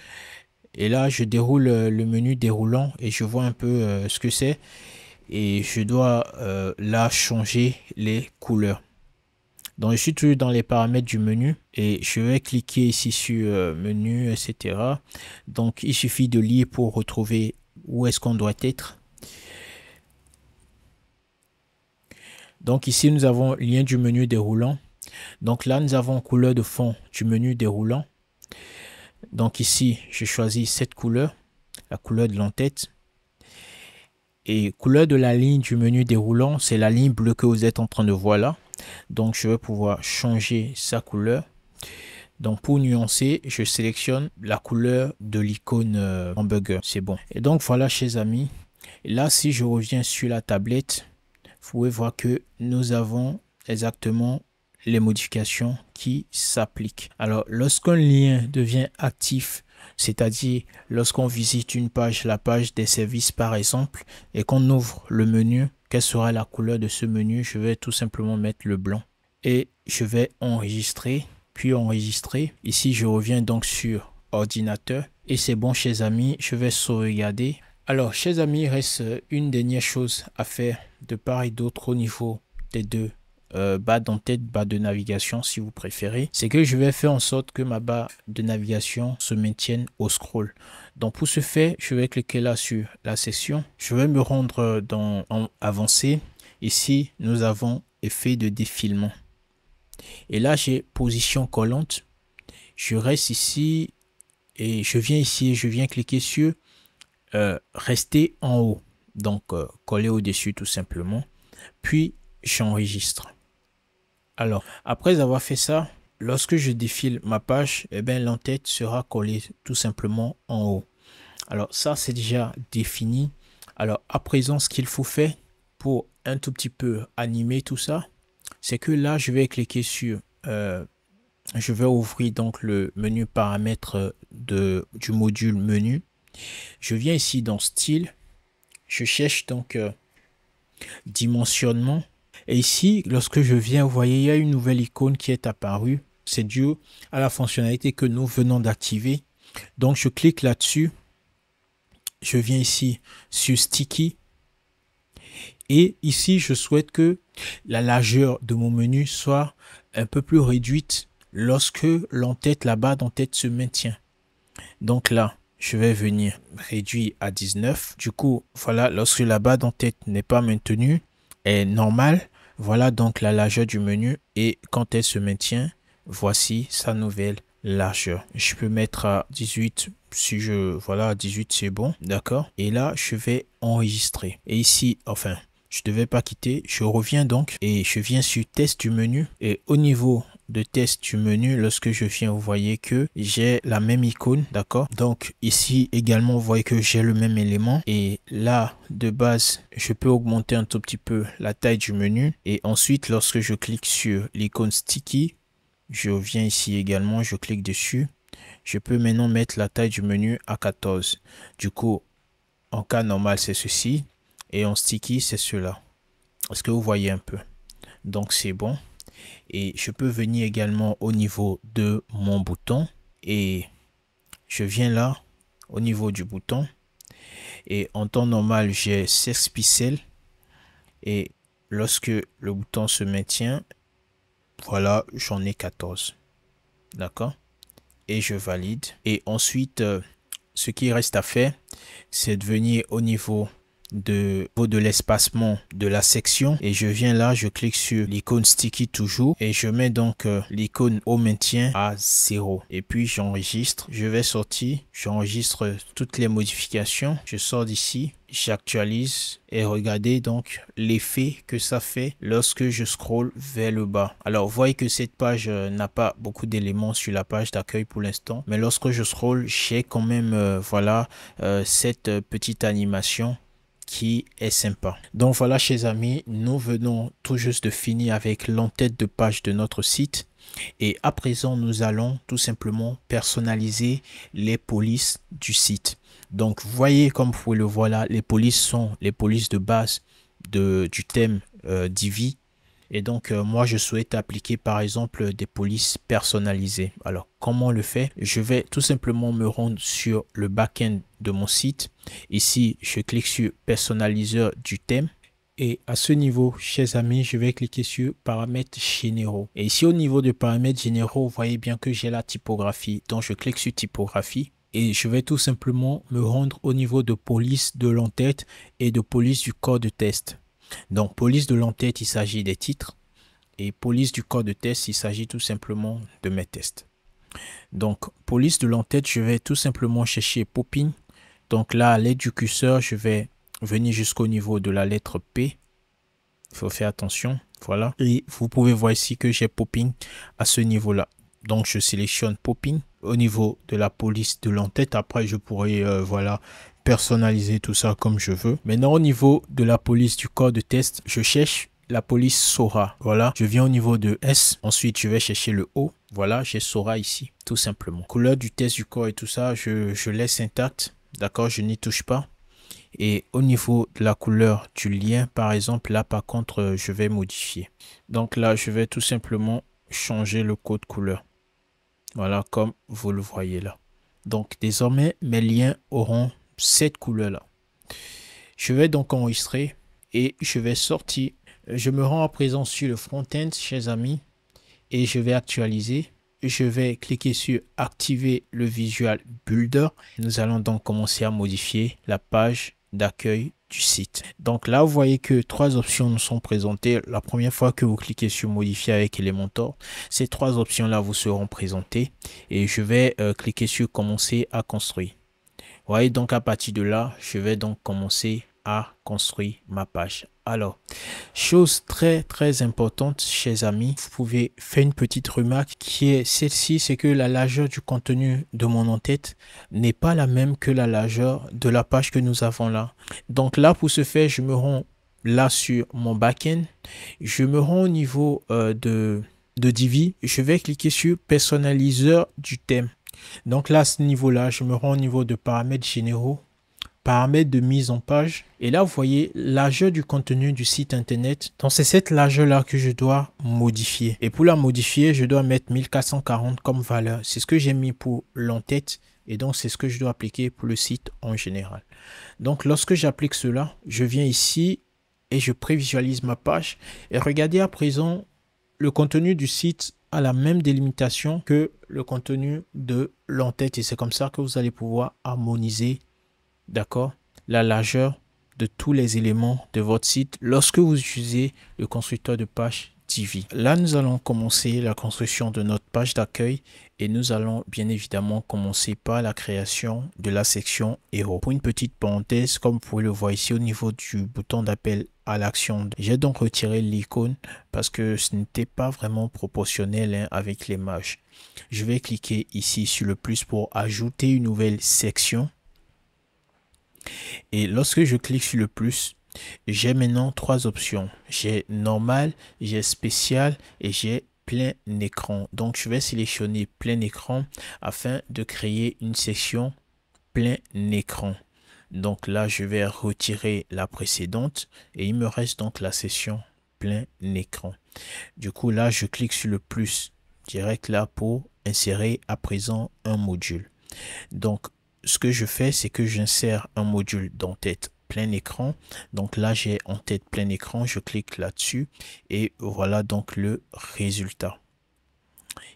Et là, je déroule euh, le menu déroulant et je vois un peu euh, ce que c'est. Et je dois euh, là changer les couleurs. Donc, je suis toujours dans les paramètres du menu et je vais cliquer ici sur menu, etc. Donc, il suffit de lire pour retrouver où est-ce qu'on doit être. Donc, ici, nous avons lien du menu déroulant. Donc là, nous avons couleur de fond du menu déroulant. Donc ici, je choisis cette couleur, la couleur de l'entête. Et couleur de la ligne du menu déroulant, c'est la ligne bleue que vous êtes en train de voir là. Donc je vais pouvoir changer sa couleur. Donc pour nuancer, je sélectionne la couleur de l'icône euh, hamburger. C'est bon. Et donc voilà, chers amis. Là, si je reviens sur la tablette, vous pouvez voir que nous avons exactement les modifications qui s'appliquent. Alors, lorsqu'un lien devient actif, c'est-à-dire lorsqu'on visite une page, la page des services par exemple, et qu'on ouvre le menu, quelle sera la couleur de ce menu Je vais tout simplement mettre le blanc et je vais enregistrer, puis enregistrer. Ici, je reviens donc sur ordinateur et c'est bon, chers amis, je vais sauvegarder. Alors, chers amis, il reste une dernière chose à faire de part et d'autre au niveau des deux euh, bas d'entête, bas de navigation si vous préférez, c'est que je vais faire en sorte que ma barre de navigation se maintienne au scroll. Donc pour ce faire, je vais cliquer là sur la session. Je vais me rendre euh, dans avancé. Ici, nous avons effet de défilement. Et là, j'ai position collante. Je reste ici et je viens ici, je viens cliquer sur euh, rester en haut. Donc, coller au-dessus tout simplement. Puis, j'enregistre. Alors, après avoir fait ça, lorsque je défile ma page, eh bien, l'entête sera collée tout simplement en haut. Alors, ça, c'est déjà défini. Alors, à présent, ce qu'il faut faire pour un tout petit peu animer tout ça, c'est que là, je vais cliquer sur... Euh, je vais ouvrir donc le menu paramètres euh, de, du module menu. Je viens ici dans style. Je cherche donc euh, dimensionnement. Et ici, lorsque je viens, vous voyez, il y a une nouvelle icône qui est apparue. C'est dû à la fonctionnalité que nous venons d'activer. Donc, je clique là-dessus. Je viens ici sur Sticky. Et ici, je souhaite que la largeur de mon menu soit un peu plus réduite lorsque l'entête, la barre d'entête se maintient. Donc là, je vais venir réduire à 19. Du coup, voilà, lorsque la barre d'entête n'est pas maintenue, est normale, voilà donc la largeur du menu et quand elle se maintient, voici sa nouvelle largeur. Je peux mettre à 18 si je voilà 18 c'est bon d'accord et là je vais enregistrer et ici enfin je devais pas quitter je reviens donc et je viens sur test du menu et au niveau de test du menu, lorsque je viens, vous voyez que j'ai la même icône, d'accord Donc ici également, vous voyez que j'ai le même élément. Et là, de base, je peux augmenter un tout petit peu la taille du menu. Et ensuite, lorsque je clique sur l'icône sticky, je viens ici également, je clique dessus. Je peux maintenant mettre la taille du menu à 14. Du coup, en cas normal, c'est ceci. Et en sticky, c'est cela. Est-ce que vous voyez un peu Donc, c'est bon et je peux venir également au niveau de mon bouton et je viens là au niveau du bouton et en temps normal j'ai 16 pixels et lorsque le bouton se maintient voilà j'en ai 14 d'accord et je valide et ensuite euh, ce qui reste à faire c'est de venir au niveau de, de l'espacement de la section et je viens là, je clique sur l'icône sticky toujours et je mets donc euh, l'icône au maintien à 0 et puis j'enregistre, je vais sortir, j'enregistre toutes les modifications, je sors d'ici j'actualise et regardez donc l'effet que ça fait lorsque je scroll vers le bas. Alors voyez que cette page euh, n'a pas beaucoup d'éléments sur la page d'accueil pour l'instant, mais lorsque je scroll, j'ai quand même euh, voilà cette petite animation est sympa. Donc voilà, chers amis, nous venons tout juste de finir avec l'entête de page de notre site. Et à présent, nous allons tout simplement personnaliser les polices du site. Donc, voyez comme vous pouvez le voir là, les polices sont les polices de base de, du thème euh, Divi et donc, euh, moi, je souhaite appliquer par exemple des polices personnalisées. Alors, comment le faire Je vais tout simplement me rendre sur le backend de mon site. Ici, je clique sur personnaliseur du thème. Et à ce niveau, chers amis, je vais cliquer sur paramètres généraux. Et ici, au niveau de paramètres généraux, vous voyez bien que j'ai la typographie. Donc, je clique sur typographie et je vais tout simplement me rendre au niveau de police de l'entête et de police du corps de test. Donc, police de l'entête, il s'agit des titres. Et police du code de test, il s'agit tout simplement de mes tests. Donc, police de l'entête, je vais tout simplement chercher popping. Donc là, à l'aide du curseur, je vais venir jusqu'au niveau de la lettre P. Il faut faire attention. Voilà. Et vous pouvez voir ici que j'ai popping à ce niveau-là. Donc, je sélectionne popping au niveau de la police de l'entête. Après, je pourrais, euh, voilà, personnaliser tout ça comme je veux. Maintenant, au niveau de la police du corps de test, je cherche la police Sora. Voilà, je viens au niveau de S. Ensuite, je vais chercher le O. Voilà, j'ai Sora ici, tout simplement. Couleur du test du corps et tout ça, je, je laisse intact. D'accord, je n'y touche pas. Et au niveau de la couleur du lien, par exemple, là, par contre, euh, je vais modifier. Donc là, je vais tout simplement changer le code couleur. Voilà, comme vous le voyez là. Donc désormais, mes liens auront cette couleur-là. Je vais donc enregistrer et je vais sortir. Je me rends à présent sur le front-end, chez amis, et je vais actualiser. Je vais cliquer sur activer le Visual Builder. Nous allons donc commencer à modifier la page d'accueil du site. Donc là, vous voyez que trois options nous sont présentées. La première fois que vous cliquez sur modifier avec Elementor, ces trois options là vous seront présentées et je vais euh, cliquer sur commencer à construire voyez donc à partir de là je vais donc commencer à construire ma page alors chose très très importante chers amis vous pouvez faire une petite remarque qui est celle-ci c'est que la largeur du contenu de mon en-tête n'est pas la même que la largeur de la page que nous avons là donc là pour ce faire je me rends là sur mon backend je me rends au niveau euh, de de Divi je vais cliquer sur personnaliseur du thème donc là, à ce niveau-là, je me rends au niveau de paramètres généraux, paramètres de mise en page. Et là, vous voyez l'âge du contenu du site internet. Donc c'est cette largeur-là que je dois modifier. Et pour la modifier, je dois mettre 1440 comme valeur. C'est ce que j'ai mis pour l'entête. Et donc, c'est ce que je dois appliquer pour le site en général. Donc, lorsque j'applique cela, je viens ici et je prévisualise ma page. Et regardez à présent le contenu du site la même délimitation que le contenu de l'entête. Et c'est comme ça que vous allez pouvoir harmoniser, d'accord, la largeur de tous les éléments de votre site lorsque vous utilisez le constructeur de page TV. Là, nous allons commencer la construction de notre page d'accueil et nous allons bien évidemment commencer par la création de la section héros. Pour une petite parenthèse, comme vous pouvez le voir ici au niveau du bouton d'appel à l'action. J'ai donc retiré l'icône parce que ce n'était pas vraiment proportionnel hein, avec les Je vais cliquer ici sur le plus pour ajouter une nouvelle section. Et lorsque je clique sur le plus, j'ai maintenant trois options. J'ai normal, j'ai spécial et j'ai plein écran. Donc je vais sélectionner plein écran afin de créer une session plein écran. Donc là, je vais retirer la précédente et il me reste donc la session plein écran. Du coup, là, je clique sur le plus direct là pour insérer à présent un module. Donc, ce que je fais, c'est que j'insère un module d'en-tête plein écran. Donc là, j'ai en tête plein écran. Je clique là-dessus et voilà donc le résultat.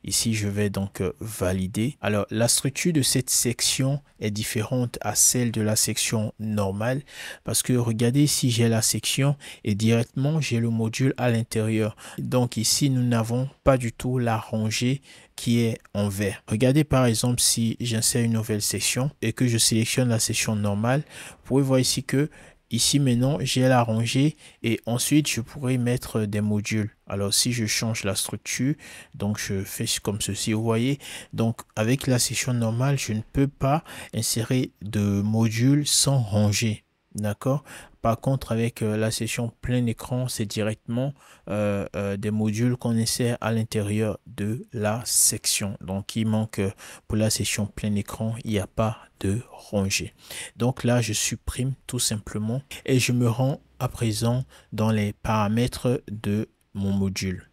Ici, je vais donc euh, valider. Alors, la structure de cette section est différente à celle de la section normale parce que regardez si j'ai la section et directement j'ai le module à l'intérieur. Donc ici, nous n'avons pas du tout la rangée qui est en vert. Regardez par exemple si j'insère une nouvelle section et que je sélectionne la section normale, vous pouvez voir ici que Ici maintenant, j'ai la rangée et ensuite je pourrais mettre des modules. Alors si je change la structure, donc je fais comme ceci, vous voyez. Donc avec la session normale, je ne peux pas insérer de modules sans ranger. D'accord par contre, avec euh, la session plein écran, c'est directement euh, euh, des modules qu'on insère à l'intérieur de la section. Donc, il manque pour la session plein écran, il n'y a pas de rangée. Donc là, je supprime tout simplement et je me rends à présent dans les paramètres de mon module.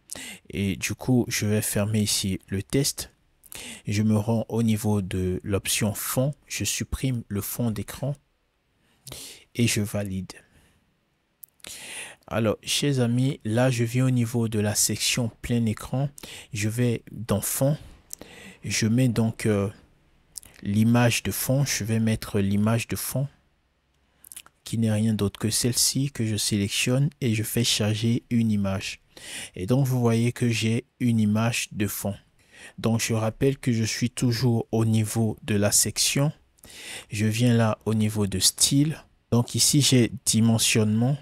Et du coup, je vais fermer ici le test. Je me rends au niveau de l'option fond. Je supprime le fond d'écran et je valide. Alors, chers amis, là, je viens au niveau de la section plein écran. Je vais dans fond. Je mets donc euh, l'image de fond. Je vais mettre l'image de fond qui n'est rien d'autre que celle-ci que je sélectionne et je fais charger une image. Et donc, vous voyez que j'ai une image de fond. Donc, je rappelle que je suis toujours au niveau de la section. Je viens là au niveau de style. Donc, ici, j'ai dimensionnement.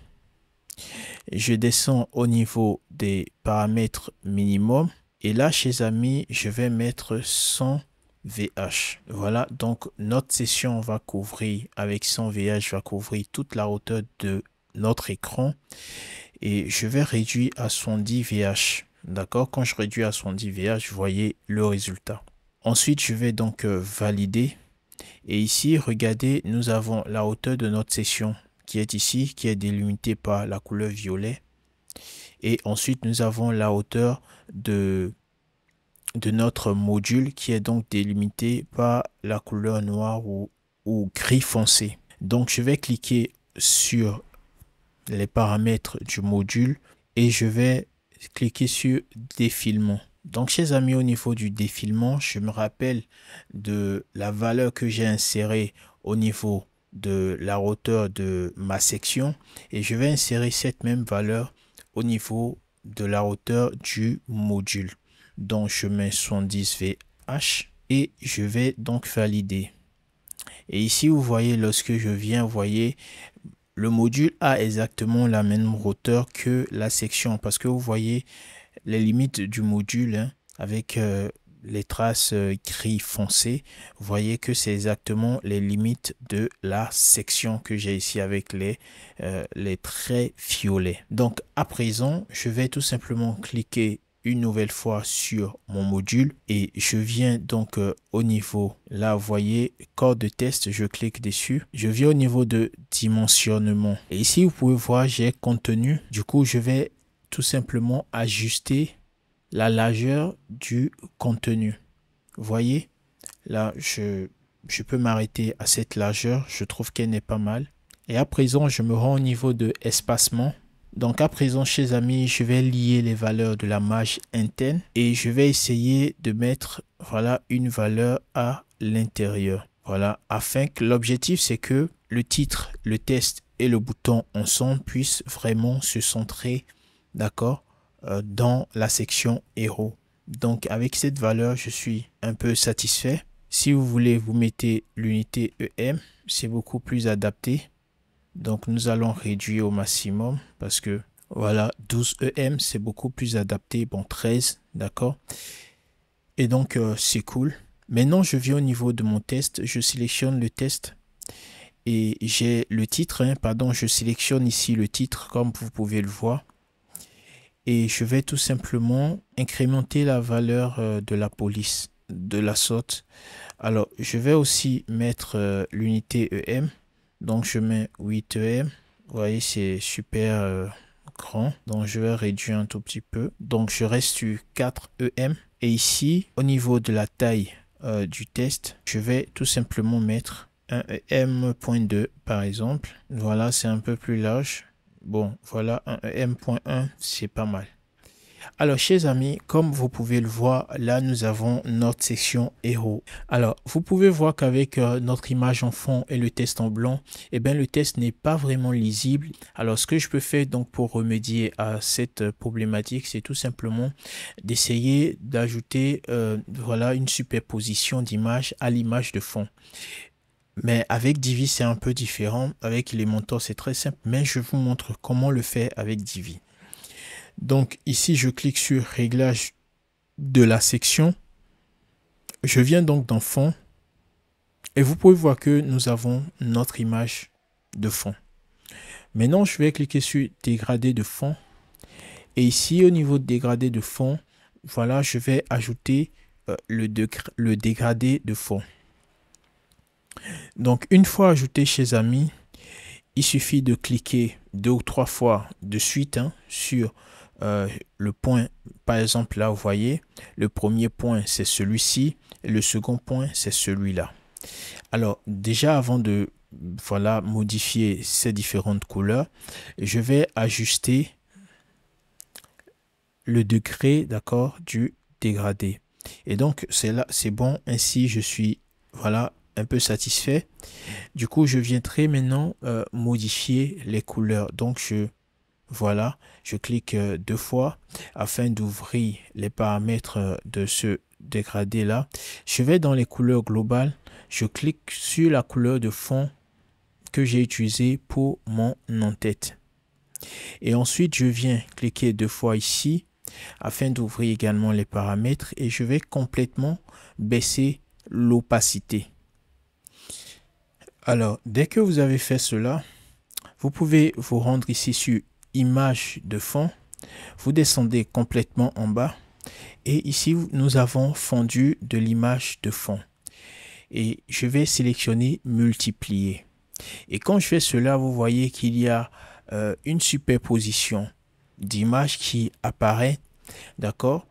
Je descends au niveau des paramètres minimum. Et là, chez amis, je vais mettre 100 VH. Voilà, donc notre session va couvrir, avec 100 VH, va couvrir toute la hauteur de notre écran. Et je vais réduire à 110 VH. D'accord Quand je réduis à 110 VH, vous voyez le résultat. Ensuite, je vais donc euh, valider. Et ici, regardez, nous avons la hauteur de notre session qui est ici, qui est délimité par la couleur violet. Et ensuite, nous avons la hauteur de, de notre module qui est donc délimité par la couleur noire ou, ou gris foncé. Donc, je vais cliquer sur les paramètres du module et je vais cliquer sur défilement. Donc, chers amis, au niveau du défilement, je me rappelle de la valeur que j'ai insérée au niveau de la hauteur de ma section et je vais insérer cette même valeur au niveau de la hauteur du module. dont je mets 70VH et je vais donc valider. Et ici vous voyez lorsque je viens, voyez le module a exactement la même hauteur que la section parce que vous voyez les limites du module hein, avec euh, les traces euh, gris foncé, vous voyez que c'est exactement les limites de la section que j'ai ici avec les, euh, les traits violets. Donc à présent, je vais tout simplement cliquer une nouvelle fois sur mon module et je viens donc euh, au niveau là vous voyez corps de test je clique dessus je viens au niveau de dimensionnement et ici vous pouvez voir j'ai contenu du coup je vais tout simplement ajuster la largeur du contenu. Voyez, là, je, peux m'arrêter à cette largeur. Je trouve qu'elle n'est pas mal. Et à présent, je me rends au niveau de espacement. Donc à présent, chers amis, je vais lier les valeurs de la marge interne et je vais essayer de mettre voilà une valeur à l'intérieur. Voilà, afin que l'objectif, c'est que le titre, le test et le bouton ensemble puissent vraiment se centrer, d'accord, euh, dans la section héros. Donc avec cette valeur, je suis un peu satisfait. Si vous voulez, vous mettez l'unité EM, c'est beaucoup plus adapté. Donc nous allons réduire au maximum parce que voilà, 12 EM, c'est beaucoup plus adapté. Bon, 13, d'accord Et donc euh, c'est cool. Maintenant, je viens au niveau de mon test. Je sélectionne le test et j'ai le titre. Hein. pardon, je sélectionne ici le titre comme vous pouvez le voir et je vais tout simplement incrémenter la valeur euh, de la police de la sorte. Alors, je vais aussi mettre euh, l'unité EM. Donc, je mets 8 EM. Vous voyez, c'est super euh, grand. Donc, je vais réduire un tout petit peu. Donc, je reste sur 4 EM. Et ici, au niveau de la taille du test, je vais tout simplement mettre un EM.2 par exemple. Voilà, c'est un peu plus large. Bon, voilà, un M.1, c'est pas mal. Alors, chers amis, comme vous pouvez le voir, là, nous avons notre section héros. Alors, vous pouvez voir qu'avec euh, notre image en fond et le test en blanc, eh bien, le test n'est pas vraiment lisible. Alors, ce que je peux faire donc pour remédier à cette euh, problématique, c'est tout simplement d'essayer d'ajouter, euh, voilà, une superposition d'image à l'image de fond. Mais avec Divi, c'est un peu différent. Avec Elementor, c'est très simple. Mais je vous montre comment le faire avec Divi. Donc ici, je clique sur réglage de la section. Je viens donc dans fond. Et vous pouvez voir que nous avons notre image de fond. Maintenant, je vais cliquer sur dégradé de fond. Et ici, au niveau de dégradé de fond, voilà, je vais ajouter euh, le, le dégradé de fond. Donc une fois ajouté chez amis, il suffit de cliquer deux ou trois fois de suite hein, sur euh, le point. Par exemple, là, vous voyez, le premier point, c'est celui-ci, le second point, c'est celui-là. Alors, déjà, avant de voilà, modifier ces différentes couleurs, je vais ajuster le degré, d'accord, du dégradé. Et donc, c'est là, c'est bon. Ainsi, je suis, voilà, un peu satisfait. Du coup, je viendrai maintenant euh, modifier les couleurs. Donc, je, voilà, je clique euh, deux fois afin d'ouvrir les paramètres euh, de ce dégradé là. Je vais dans les couleurs globales. Je clique sur la couleur de fond que j'ai utilisée pour mon en-tête. Et ensuite, je viens cliquer deux fois ici afin d'ouvrir également les paramètres et je vais complètement baisser l'opacité. Alors, dès que vous avez fait cela, vous pouvez vous rendre ici sur image de fond. Vous descendez complètement en bas. Et ici, nous avons fondu de l'image de fond. Et je vais sélectionner multiplier. Et quand je fais cela, vous voyez qu'il y a euh, une superposition d'image qui apparaît, d'accord,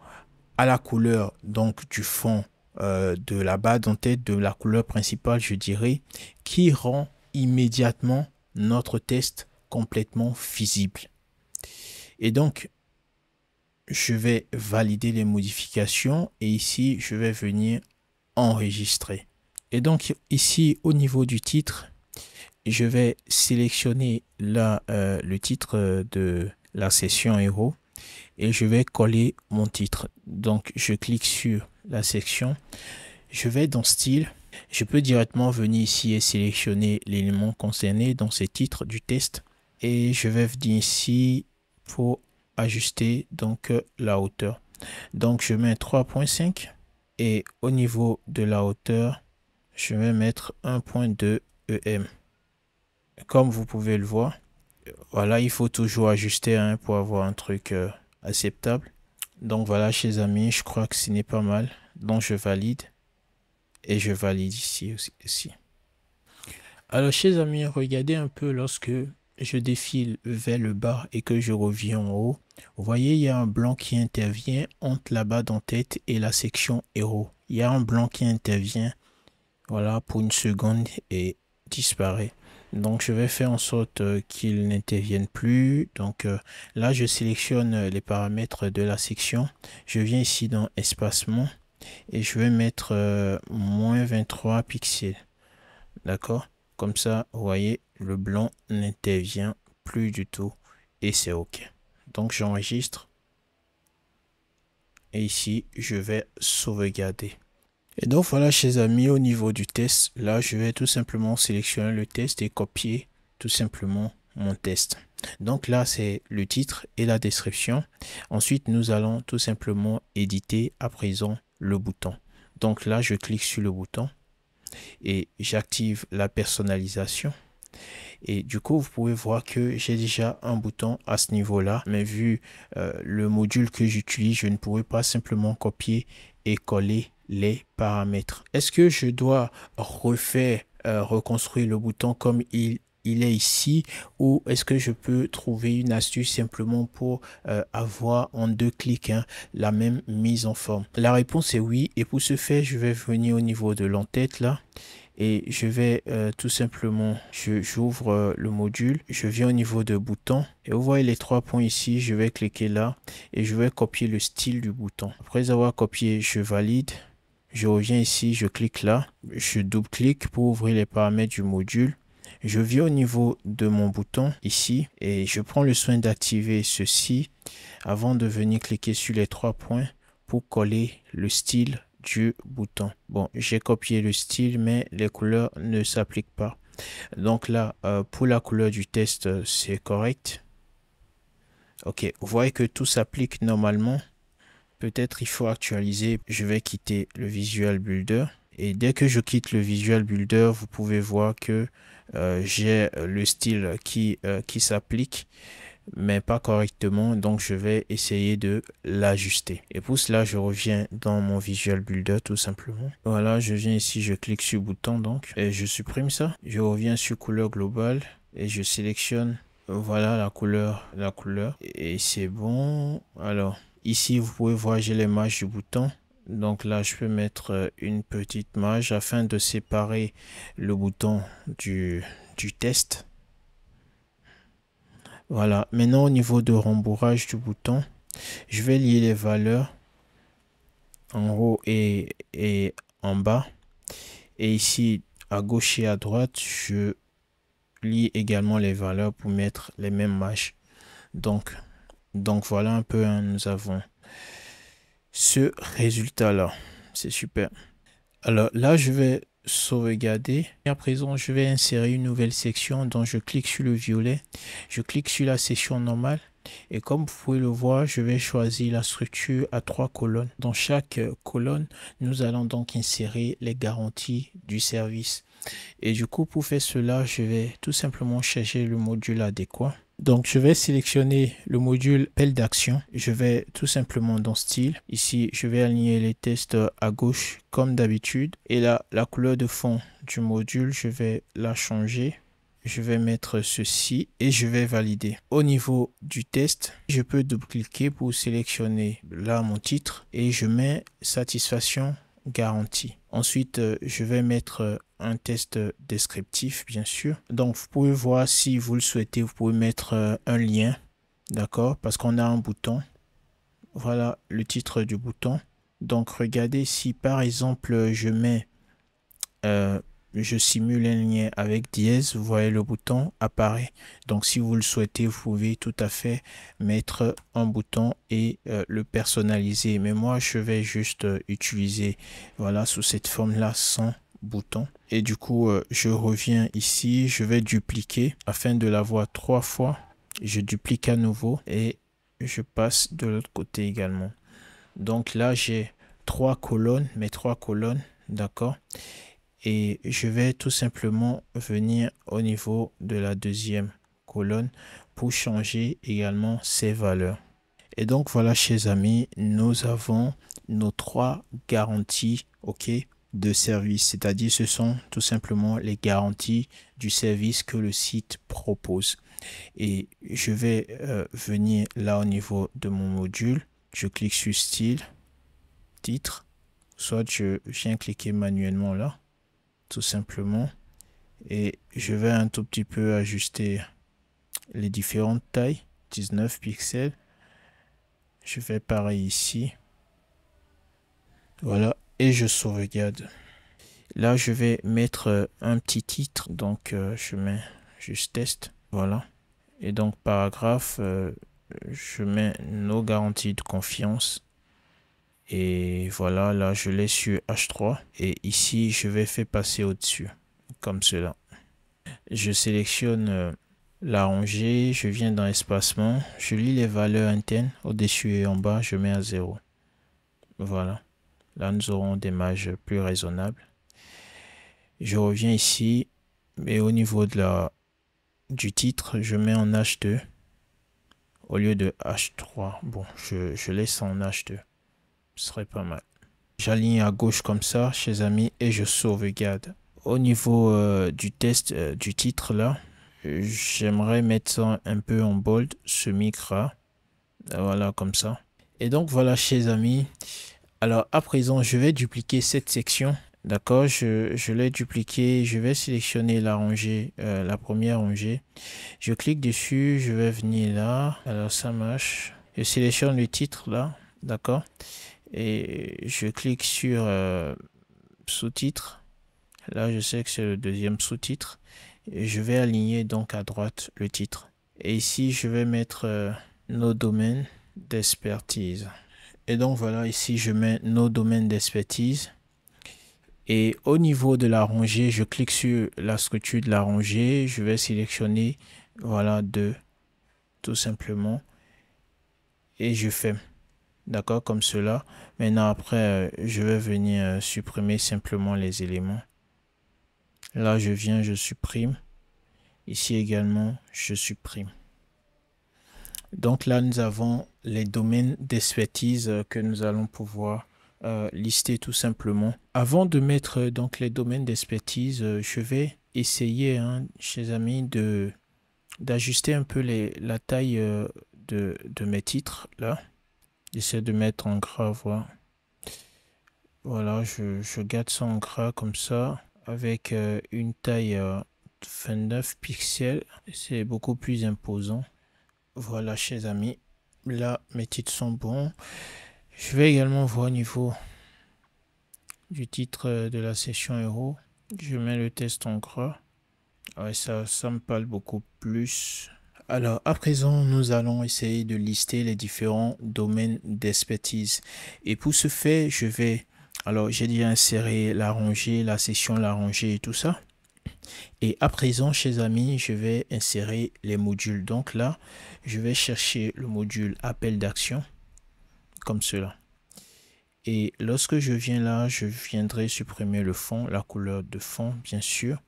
à la couleur donc du fond euh, de la en tête de la couleur principale, je dirais, qui rend immédiatement notre test complètement visible. Et donc, je vais valider les modifications et ici, je vais venir enregistrer. Et donc, ici, au niveau du titre, je vais sélectionner la, euh, le titre de la session héros et je vais coller mon titre. Donc, je clique sur la section. Je vais dans style. Je peux directement venir ici et sélectionner l'élément concerné dans ces titres du test. Et je vais venir ici pour ajuster donc euh, la hauteur. Donc je mets 3.5 et au niveau de la hauteur, je vais mettre 1.2 EM. Comme vous pouvez le voir, voilà, il faut toujours ajuster hein, pour avoir un truc euh, acceptable. Donc voilà, chers amis, je crois que ce n'est pas mal. Donc je valide et je valide ici aussi. Alors, chers amis, regardez un peu lorsque je défile vers le bas et que je reviens en haut. Vous voyez, il y a un blanc qui intervient entre la barre d'entête et la section héros. Il y a un blanc qui intervient, voilà, pour une seconde et disparaît donc je vais faire en sorte euh, qu'il n'intervienne plus donc euh, là je sélectionne euh, les paramètres de la section je viens ici dans espacement et je vais mettre moins 23 pixels d'accord comme ça vous voyez le blanc n'intervient plus du tout et c'est ok donc j'enregistre et ici je vais sauvegarder et donc voilà chers amis, au niveau du test, là je vais tout simplement sélectionner le test et copier tout simplement mon test. Donc là c'est le titre et la description. Ensuite nous allons tout simplement éditer à présent le bouton. Donc là je clique sur le bouton et j'active la personnalisation. Et du coup, vous pouvez voir que j'ai déjà un bouton à ce niveau-là. Mais vu euh, le module que j'utilise, je ne pourrais pas simplement copier et coller les paramètres. Est-ce que je dois refaire, euh, reconstruire le bouton comme il, est ici ou est-ce que je peux trouver une astuce simplement pour euh, avoir en deux clics hein, la même mise en forme La réponse est oui et pour ce faire je vais venir au niveau de l'entête là et je vais euh, tout simplement, j'ouvre le module, je viens au niveau de bouton et vous voyez les trois points ici, je vais cliquer là et je vais copier le style du bouton. Après avoir copié, je valide je reviens ici, je clique là, je double-clique pour ouvrir les paramètres du module. Je viens au niveau de mon bouton ici et je prends le soin d'activer ceci avant de venir cliquer sur les trois points pour coller le style du bouton. Bon, j'ai copié le style mais les couleurs ne s'appliquent pas. Donc là, euh, pour la couleur du test, euh, c'est correct. Ok, vous voyez que tout s'applique normalement. Peut-être il faut actualiser. Je vais quitter le Visual Builder. Et dès que je quitte le Visual Builder, vous pouvez voir que euh, j'ai euh, le style qui, euh, qui s'applique mais pas correctement donc je vais essayer de l'ajuster et pour cela je reviens dans mon visual builder tout simplement voilà je viens ici je clique sur bouton donc et je supprime ça je reviens sur couleur globale et je sélectionne voilà la couleur la couleur et c'est bon alors Ici, vous pouvez voir, j'ai les marges du bouton. Donc là, je peux mettre euh, une petite mage afin de séparer le bouton du, du test. Voilà, maintenant au niveau de rembourrage du bouton, je vais lier les valeurs en haut et, en bas. Et ici, à gauche et à droite, je lis également les valeurs pour mettre les mêmes marges. Donc, donc voilà un peu, hein, nous avons ce résultat-là. C'est super. Alors là, je vais sauvegarder. Et à présent, je vais insérer une nouvelle section. dont je clique sur le violet. Je clique sur la section normale. Et comme vous pouvez le voir, je vais choisir la structure à trois colonnes. Dans chaque euh, colonne, nous allons donc insérer les garanties du service. Et du coup, pour faire cela, je vais tout simplement chercher le module adéquat. Donc je vais sélectionner le module pelle d'action. Je vais tout simplement dans style. Ici, je vais aligner les tests à gauche comme d'habitude. Et là, la couleur de fond du module, je vais la changer je vais mettre ceci et je vais valider. Au niveau du test, je peux double-cliquer pour sélectionner là mon titre et je mets satisfaction garantie. Ensuite, euh, je vais mettre euh, un test descriptif, bien sûr. Donc, vous pouvez voir si vous le souhaitez, vous pouvez mettre euh, un lien, d'accord Parce qu'on a un bouton. Voilà le titre du bouton. Donc, regardez si par exemple, je mets je simule un lien avec dièse, vous voyez le bouton apparaît. Donc si vous le souhaitez, vous pouvez tout à fait mettre un bouton et euh, le personnaliser. Mais moi, je vais juste euh, utiliser, voilà, sous cette forme-là, sans bouton. Et du coup, euh, je reviens ici, je vais dupliquer afin de l'avoir trois fois. Je duplique à nouveau et je passe de l'autre côté également. Donc là, j'ai trois colonnes, mes trois colonnes, d'accord et je vais tout simplement venir au niveau de la deuxième colonne pour changer également ces valeurs. Et donc voilà chers amis, nous avons nos trois garanties ok de service, c'est-à-dire ce sont tout simplement les garanties du service que le site propose. Et je vais euh, venir là au niveau de mon module, je clique sur style, titre, soit je viens cliquer manuellement là, tout simplement. Et je vais un tout petit peu ajuster les différentes tailles. 19 pixels. Je fais pareil ici. Voilà. Et je sauvegarde. Là, je vais mettre euh, un petit titre. Donc, euh, je mets juste test. Voilà. Et donc, paragraphe, euh, je mets nos garanties de confiance et voilà là je l'ai sur h3 et ici je vais faire passer au dessus comme cela je sélectionne euh, la rangée je viens dans espacement je lis les valeurs internes au dessus et en bas je mets à 0 voilà là nous aurons des mages plus raisonnables je reviens ici mais au niveau de la du titre je mets en h2 au lieu de h3 bon je, je laisse en h2 ce serait pas mal. J'aligne à gauche comme ça, chez amis, et je sauvegarde. Au niveau euh, du test euh, du titre là, j'aimerais mettre ça un peu en bold, ce gras Voilà, comme ça. Et donc voilà, chez amis. Alors à présent, je vais dupliquer cette section. D'accord, je, l'ai dupliqué. Je vais sélectionner la rangée, euh, la première rangée. Je clique dessus, je vais venir là. Alors ça marche. Je sélectionne le titre là. D'accord et je clique sur euh, sous titre Là, je sais que c'est le deuxième sous-titre je vais aligner donc à droite le titre. Et ici, je vais mettre euh, nos domaines d'expertise. Et donc voilà, ici, je mets nos domaines d'expertise. Et au niveau de la rangée, je clique sur la structure de la rangée. Je vais sélectionner, voilà, deux, tout simplement. Et je ferme. D'accord, comme cela. Maintenant, après, euh, je vais venir euh, supprimer simplement les éléments. Là, je viens, je supprime. Ici également, je supprime. Donc là, nous avons les domaines d'expertise euh, que nous allons pouvoir lister tout simplement. Avant de mettre donc les domaines d'expertise, je vais essayer, hein, chers amis, de d'ajuster un peu la taille de, de mes titres là. J'essaie de mettre en gras, voilà. Voilà, je, je, garde ça en gras comme ça, avec euh, une taille de euh, 29 pixels. C'est beaucoup plus imposant. Voilà, chers amis. Là, mes titres sont bons. Je vais également voir au niveau du titre euh, de la session héros. Je mets le test en gras. ça, ça me parle beaucoup plus. Alors, à présent, nous allons essayer de lister les différents domaines d'expertise. Et pour ce fait, je vais... Alors, j'ai déjà inséré la rangée, la session, la rangée et tout ça. Et à présent, chers amis, je vais insérer les modules. Donc là, je vais chercher le module appel d'action, comme cela. Et lorsque je viens là, je viendrai supprimer le fond, la couleur de fond, bien sûr.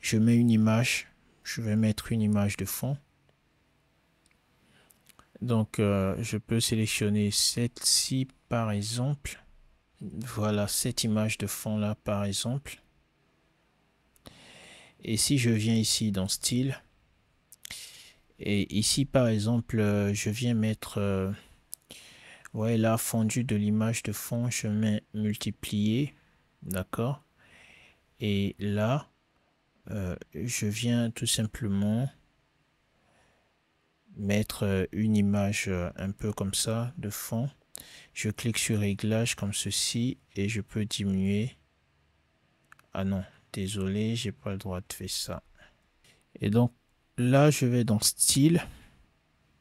Je mets une image, je vais mettre une image de fond. Donc euh, je peux sélectionner celle-ci par exemple. Voilà cette image de fond là par exemple. Et si je viens ici dans style, et ici par exemple euh, je viens mettre, euh, ouais là fondu de l'image de fond, je mets multiplier, d'accord. Et là, je viens tout simplement mettre euh, une image euh, un peu comme ça de fond. Je clique sur réglage comme ceci et je peux diminuer. Ah non, désolé, j'ai pas le droit de faire ça. Et donc là, je vais dans style,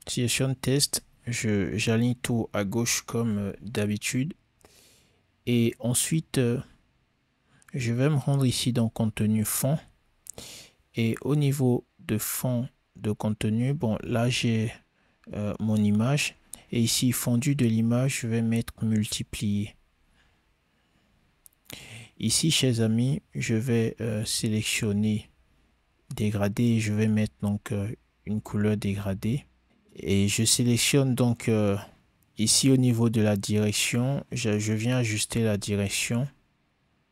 session test, je j'aligne tout à gauche comme euh, d'habitude. Et ensuite, je vais me rendre ici dans contenu fond. Et au niveau de fond de contenu. Bon, là, j'ai euh, mon image. Et ici, fondu de l'image, je vais mettre multiplier. Ici, chers amis, je vais euh, sélectionner dégradé. Je vais mettre donc euh, une couleur dégradée. Et je sélectionne donc ici au niveau de la direction. Je, je viens ajuster la direction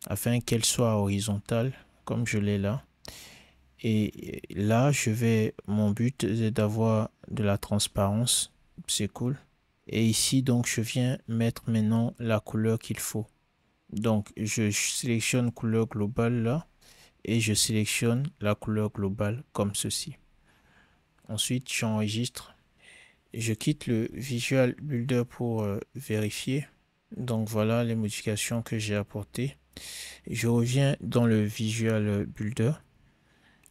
afin qu'elle soit horizontale comme je l'ai là. Et là, je vais, mon but est d'avoir de la transparence. C'est cool. Et ici, donc, je viens mettre maintenant la couleur qu'il faut. Donc, je sélectionne couleur globale là. Et je sélectionne la couleur globale comme ceci. Ensuite, j'enregistre. Je quitte le Visual Builder pour euh, vérifier. Donc voilà les modifications que j'ai apportées. Je reviens dans le Visual Builder.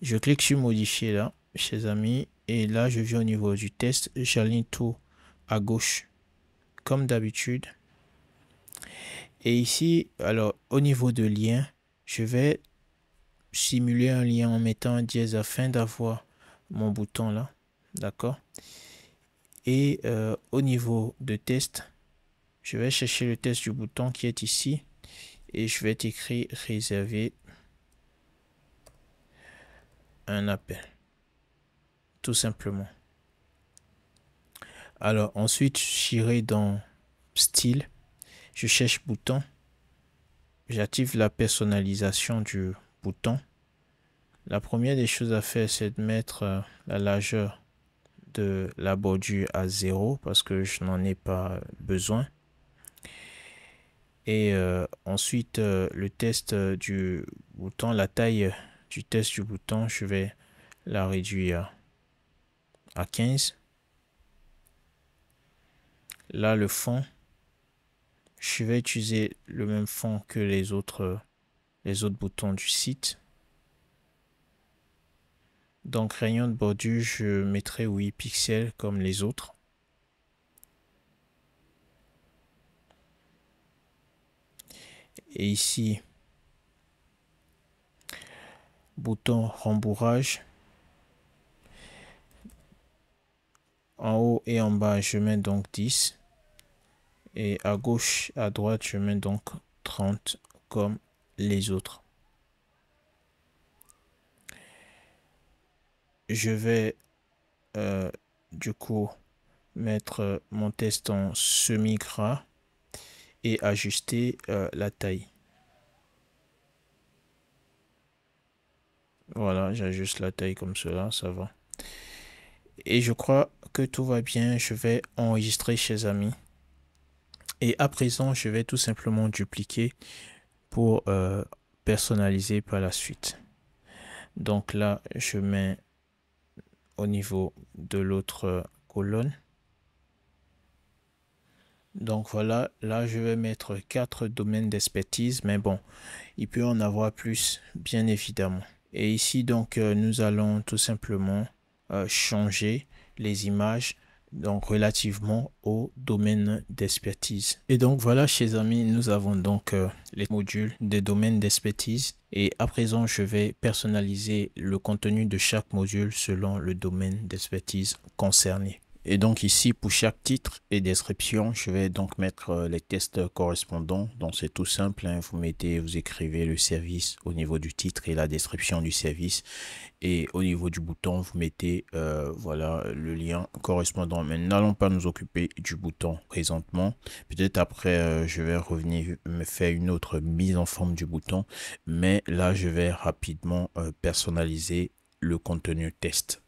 Je clique sur modifier là, chez amis, et là je viens au niveau du test, j'aligne tout à gauche, comme d'habitude. Et ici, alors au niveau de lien, je vais simuler un lien en mettant un dièse afin d'avoir mon bouton là, d'accord Et euh, au niveau de test, je vais chercher le test du bouton qui est ici et je vais écrire réservé appel. Tout simplement. Alors ensuite, j'irai dans style. Je cherche bouton. J'active la personnalisation du bouton. La première des choses à faire, c'est de mettre euh, la largeur de la bordure à 0 parce que je n'en ai pas besoin. Et euh, ensuite, euh, le test du bouton, la taille test du bouton, je vais la réduire à 15. Là, le fond, je vais utiliser le même fond que les autres, les autres boutons du site. Donc rayon de bordure, je mettrai 8 pixels comme les autres. Et ici, bouton rembourrage. En haut et en bas, je mets donc 10. Et à gauche, à droite, je mets donc 30 comme les autres. Je vais euh, du coup mettre mon test en semi-gras et ajuster euh, la taille. Voilà, j'ajuste la taille comme cela, ça va. Et je crois que tout va bien, je vais enregistrer chez Ami. Et à présent, je vais tout simplement dupliquer pour euh, personnaliser par la suite. Donc là, je mets au niveau de l'autre euh, colonne. Donc voilà, là je vais mettre quatre domaines d'expertise, mais bon, il peut en avoir plus, bien évidemment. Et ici, donc, euh, nous allons tout simplement euh, changer les images donc relativement au domaine d'expertise. Et donc voilà, chers amis, nous avons donc euh, les modules des domaines d'expertise. Et à présent, je vais personnaliser le contenu de chaque module selon le domaine d'expertise concerné. Et donc ici, pour chaque titre et description, je vais donc mettre euh, les tests correspondants. Donc c'est tout simple, hein. vous mettez, vous écrivez le service au niveau du titre et la description du service. Et au niveau du bouton, vous mettez euh, voilà le lien correspondant. Mais n'allons pas nous occuper du bouton présentement. Peut-être après, euh, je vais revenir me faire une autre mise en forme du bouton. Mais là, je vais rapidement personnaliser le contenu test.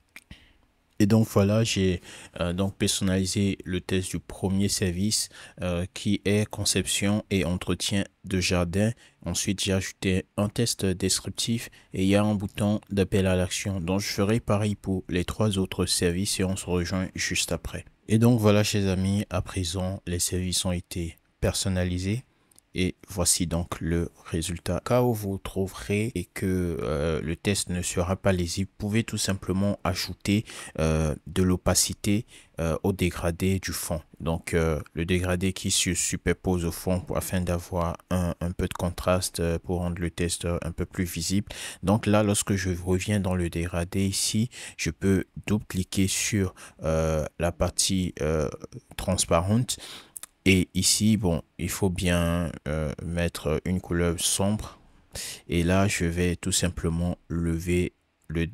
Et donc voilà, j'ai euh, donc personnalisé le test du premier service euh, qui est conception et entretien de jardin. Ensuite, j'ai ajouté un test descriptif et il y a un bouton d'appel à l'action. Donc je ferai pareil pour les trois autres services et on se rejoint juste après. Et donc voilà, chers amis, à présent, les services ont été personnalisés et voici donc le résultat. Cas où vous trouverez et que euh, le test ne sera pas lisible, vous pouvez tout simplement ajouter euh, de l'opacité euh, au dégradé du fond. Donc le dégradé qui se superpose au fond afin d'avoir un, un, peu de contraste pour rendre le test un peu plus visible. Donc là, lorsque je reviens dans le dégradé ici, je peux double-cliquer sur la partie transparente et ici, bon, il faut bien euh, mettre une couleur sombre. Et là, je vais tout simplement lever le,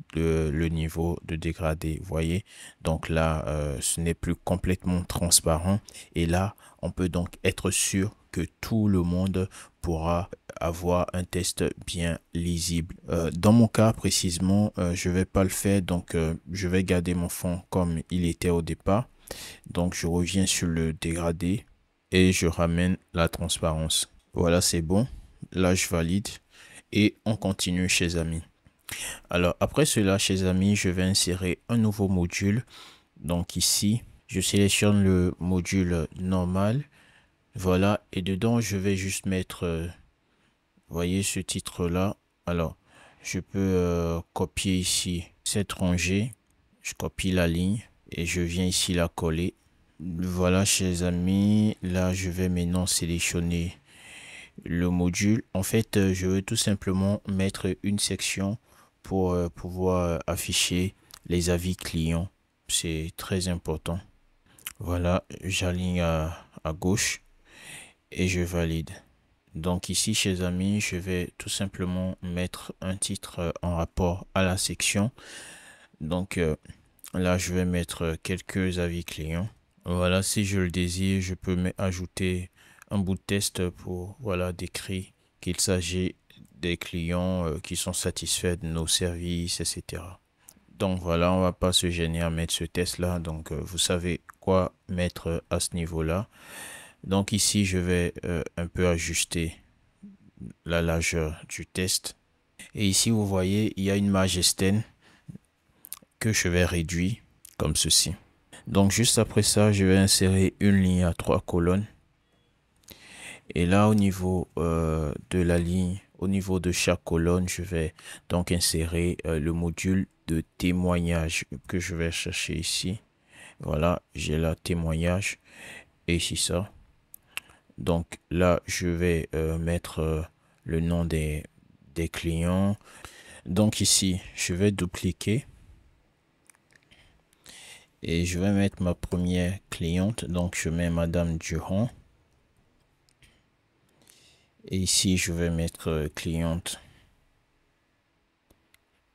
niveau de dégradé. Vous voyez, donc là, euh, ce n'est plus complètement transparent. Et là, on peut donc être sûr que tout le monde pourra avoir un test bien lisible. Euh, dans mon cas précisément, je vais pas le faire, donc je vais garder mon fond comme il était au départ. Donc je reviens sur le dégradé et je ramène la transparence. Voilà, c'est bon. Là, je valide et on continue chez amis Alors, après cela, chez amis je vais insérer un nouveau module. Donc ici, je sélectionne le module normal. Voilà, et dedans, je vais juste mettre, euh, voyez ce titre-là. Alors, je peux euh, copier ici cette rangée. Je copie la ligne et je viens ici la coller voilà, chers amis, là, je vais maintenant sélectionner le module. En fait, euh, je vais tout simplement mettre une section pour euh, pouvoir euh, afficher les avis clients. C'est très important. Voilà, j'aligne à, gauche et je valide. Donc ici, chers amis, je vais tout simplement mettre un titre en rapport à la section. Donc là, je vais mettre quelques avis clients. Voilà, si je le désire, je peux ajouter un bout de test pour voilà, décrire qu'il s'agit des clients euh, qui sont satisfaits de nos services, etc. Donc voilà, on va pas se gêner à mettre ce test là. Donc euh, vous savez quoi mettre euh, à ce niveau-là. Donc ici, je vais un peu ajuster la largeur du test. Et ici, vous voyez, il y a une majesté que je vais réduire comme ceci donc juste après ça je vais insérer une ligne à trois colonnes et là au niveau euh, de la ligne au niveau de chaque colonne je vais donc insérer euh, le module de témoignage que je vais chercher ici voilà j'ai là témoignage et ici ça donc là je vais euh, mettre le nom des, des clients donc ici je vais dupliquer et je vais mettre ma première cliente donc je mets madame Durand et ici je vais mettre euh, cliente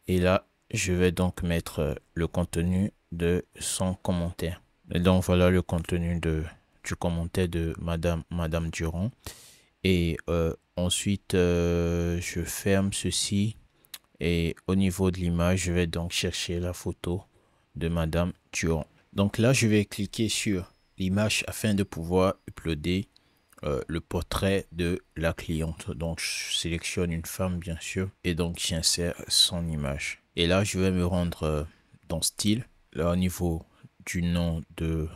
et là je vais donc mettre euh, le contenu de son commentaire et donc voilà le contenu de du commentaire de madame madame Durand et euh, ensuite je ferme ceci et au niveau de l'image je vais donc chercher la photo de Madame Durand. Donc là, je vais cliquer sur l'image afin de pouvoir uploader euh, le portrait de la cliente. Donc, je sélectionne une femme, bien sûr, et donc j'insère son image. Et là, je vais me rendre euh, dans style. Là, au niveau du nom de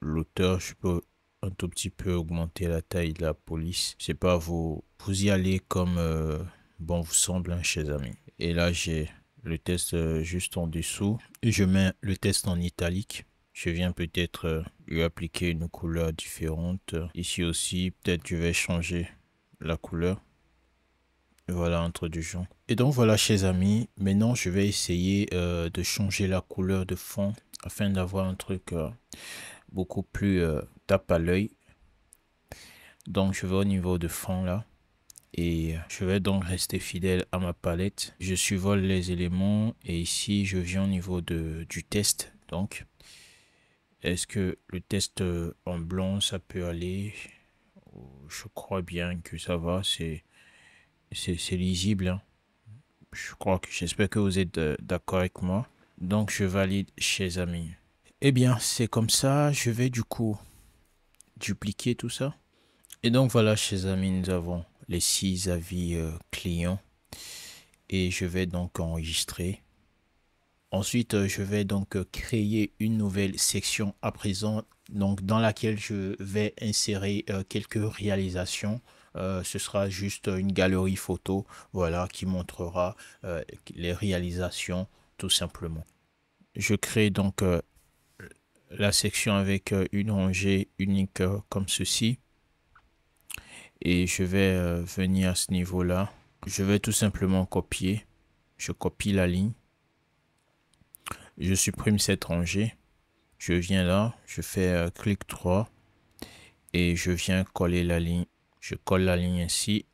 l'auteur, je peux un tout petit peu augmenter la taille de la police. C'est pas vous, vous y allez comme euh, bon vous semble, un hein, chers amis. Et là, j'ai le test euh, juste en dessous. Et je mets le test en italique. Je viens peut-être euh, lui appliquer une couleur différente. Ici aussi, peut-être je vais changer la couleur. Voilà, entre gens. Et donc voilà, chers amis, maintenant je vais essayer euh, de changer la couleur de fond afin d'avoir un truc beaucoup plus tape à l'œil. Donc je vais au niveau de fond là et je vais donc rester fidèle à ma palette. Je survole les éléments et ici je viens au niveau de, du test. Donc, est-ce que le test euh, en blanc ça peut aller Je crois bien que ça va, c'est c'est lisible. Hein. Je crois que j'espère que vous êtes euh, d'accord avec moi. Donc je valide chez amis. Eh bien, c'est comme ça, je vais du coup dupliquer tout ça. Et donc voilà, chez amis, nous avons les six avis euh, clients et je vais donc enregistrer. Ensuite, euh, je vais donc euh, créer une nouvelle section à présent, donc dans laquelle je vais insérer quelques réalisations. ce sera juste une galerie photo, voilà, qui montrera les réalisations tout simplement. Je crée donc la section avec une rangée unique comme ceci et je vais euh, venir à ce niveau là je vais tout simplement copier je copie la ligne je supprime cette rangée je viens là je fais euh, clic droit et je viens coller la ligne je colle la ligne ainsi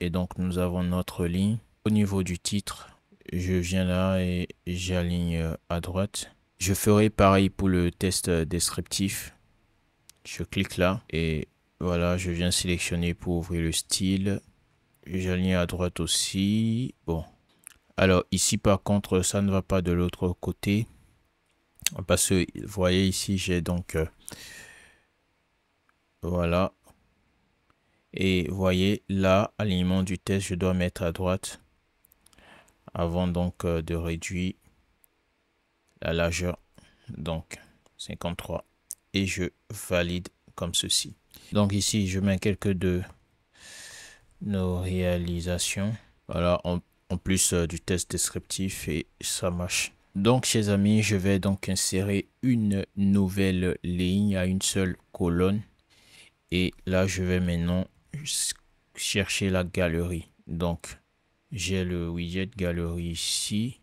et donc nous avons notre ligne au niveau du titre je viens là et j'aligne euh, à droite je ferai pareil pour le test descriptif je clique là et voilà, je viens sélectionner pour ouvrir le style. J'aligne à droite aussi. Bon. Alors ici par contre, ça ne va pas de l'autre côté. Parce que vous voyez ici, j'ai donc... Euh, voilà. Et vous voyez là, alignement du test, je dois mettre à droite. Avant donc euh, de réduire la largeur. Donc 53. Et je valide comme ceci. Donc ici, je mets quelques de nos réalisations. Voilà, en, plus euh, du test descriptif et ça marche. Donc, chers amis, je vais donc insérer une nouvelle ligne à une seule colonne. Et là, je vais maintenant chercher la galerie. Donc, j'ai le widget galerie ici.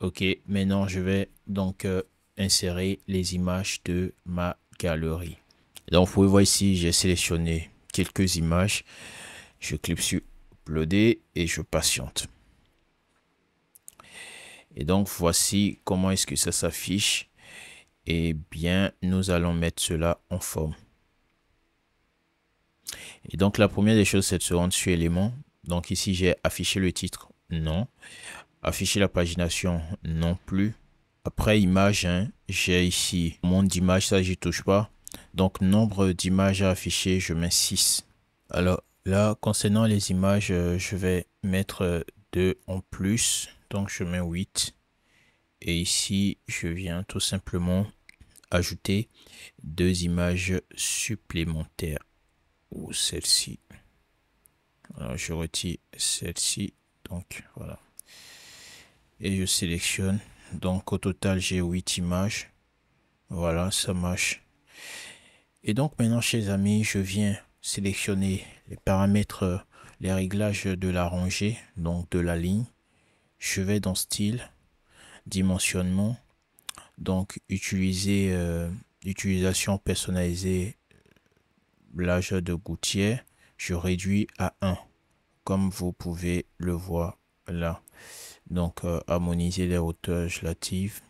OK, maintenant, je vais donc euh, insérer les images de ma galerie. Donc, vous pouvez voir ici, j'ai sélectionné quelques images. Je clique sur uploader et je patiente. Et donc, voici comment est-ce que ça s'affiche. Eh bien, nous allons mettre cela en forme. Et donc, la première des choses, c'est de se rendre sur Éléments ». Donc, ici, j'ai affiché le titre, non. Afficher la pagination, non plus. Après, image, hein, j'ai ici monde d'image, ça, j'y touche pas. Donc, nombre d'images à afficher, je mets 6. Alors là, concernant les images, euh, je vais mettre 2 en plus. Donc, je mets 8. Et ici, je viens tout simplement ajouter deux images supplémentaires. Ou celle-ci. Alors, je retire celle-ci. Donc, voilà. Et je sélectionne. Donc, au total, j'ai 8 images. Voilà, ça marche. Et donc maintenant, chers amis, je viens sélectionner les paramètres, euh, les réglages de la rangée, donc de la ligne. Je vais dans style, dimensionnement, donc utiliser euh, utilisation personnalisée l'âge de gouttière. Je réduis à 1, comme vous pouvez le voir là. Donc euh, harmoniser les hauteurs, relatives.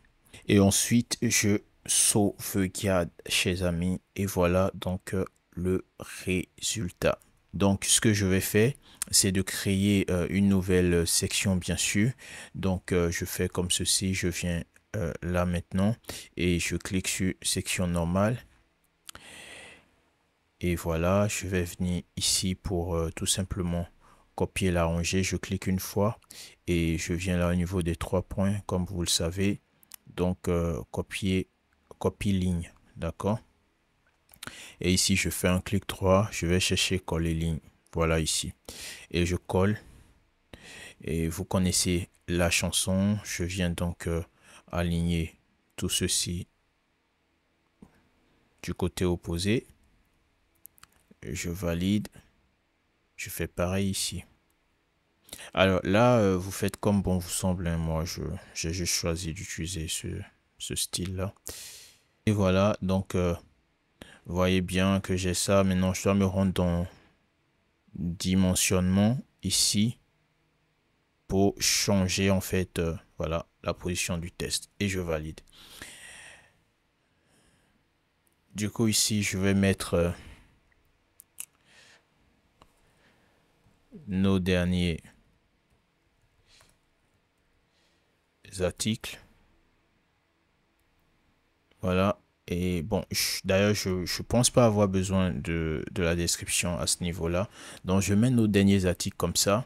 Et ensuite, je sauvegarde, chez amis. Et voilà donc euh, le résultat. Donc, ce que je vais faire, c'est de créer euh, une nouvelle section, bien sûr. Donc, euh, je fais comme ceci. Je viens là maintenant et je clique sur section normale. Et voilà, je vais venir ici pour tout simplement copier la rangée. Je clique une fois et je viens là au niveau des trois points, comme vous le savez. Donc, copier copie ligne. D'accord Et ici, je fais un clic droit. Je vais chercher coller ligne. Voilà ici. Et je colle. Et vous connaissez la chanson. Je viens donc euh, aligner tout ceci du côté opposé. Je valide. Je fais pareil ici. Alors là, euh, vous faites comme bon vous semble. Hein. moi moi, j'ai juste choisi d'utiliser ce, ce style-là. Et voilà, donc, euh, vous voyez bien que j'ai ça. Maintenant, je dois me rendre dans dimensionnement ici pour changer en fait, euh, voilà, la position du test. Et je valide. Du coup, ici, je vais mettre euh, nos derniers articles. Voilà. Et bon, d'ailleurs, je ne pense pas avoir besoin de, la description à ce niveau-là. Donc, je mets nos derniers articles comme ça.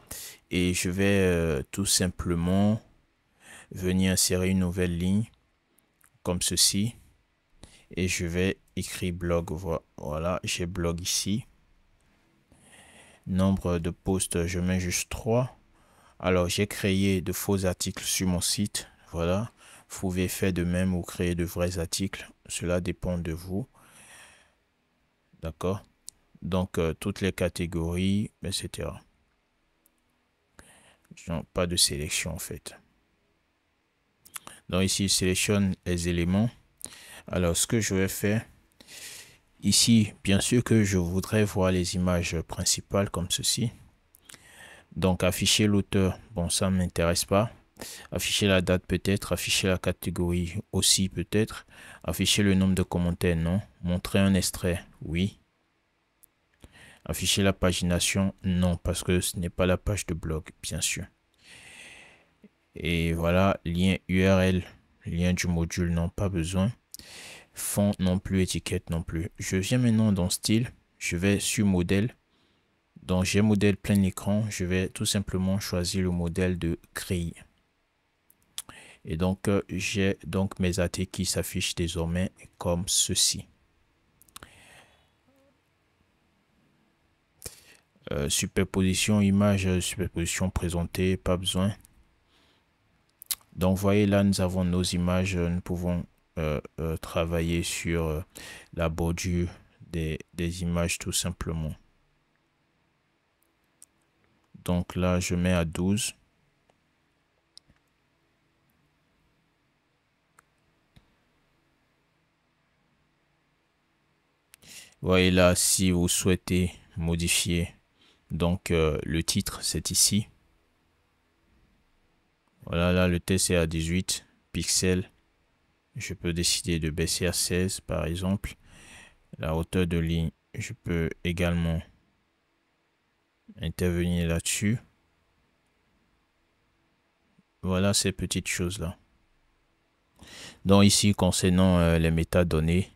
Et je vais euh, tout simplement venir insérer une nouvelle ligne comme ceci. Et je vais écrire blog. Voilà, j'ai blog ici. Nombre de postes, je mets juste 3. Alors, j'ai créé de faux articles sur mon site. Voilà. Vous pouvez faire de même ou créer de vrais articles. Cela dépend de vous. D'accord Donc, euh, toutes les catégories, etc. Donc, pas de sélection en fait. Donc ici, je sélectionne les éléments. Alors, ce que je vais faire ici, bien sûr que je voudrais voir les images principales comme ceci. Donc, afficher l'auteur, bon, ça ne m'intéresse pas. Afficher la date peut-être, afficher la catégorie aussi peut-être, afficher le nombre de commentaires, non. Montrer un extrait, oui. Afficher la pagination, non, parce que ce n'est pas la page de blog, bien sûr. Et voilà, lien URL, lien du module, non, pas besoin. Fond non plus, étiquette non plus. Je viens maintenant dans style, je vais sur modèle. Dans j'ai modèle plein écran, je vais tout simplement choisir le modèle de grille. Et donc, euh, j'ai donc mes athées qui s'affichent désormais comme ceci. Euh, superposition image, superposition présentée, pas besoin. Donc, voyez, là, nous avons nos images. Nous pouvons euh, travailler sur la bordure des, des images tout simplement. Donc là, je mets à 12. voyez là si vous souhaitez modifier donc euh, le titre c'est ici voilà là le test est à 18 pixels je peux décider de baisser à 16 par exemple la hauteur de ligne je peux également intervenir là dessus voilà ces petites choses là donc ici concernant euh, les métadonnées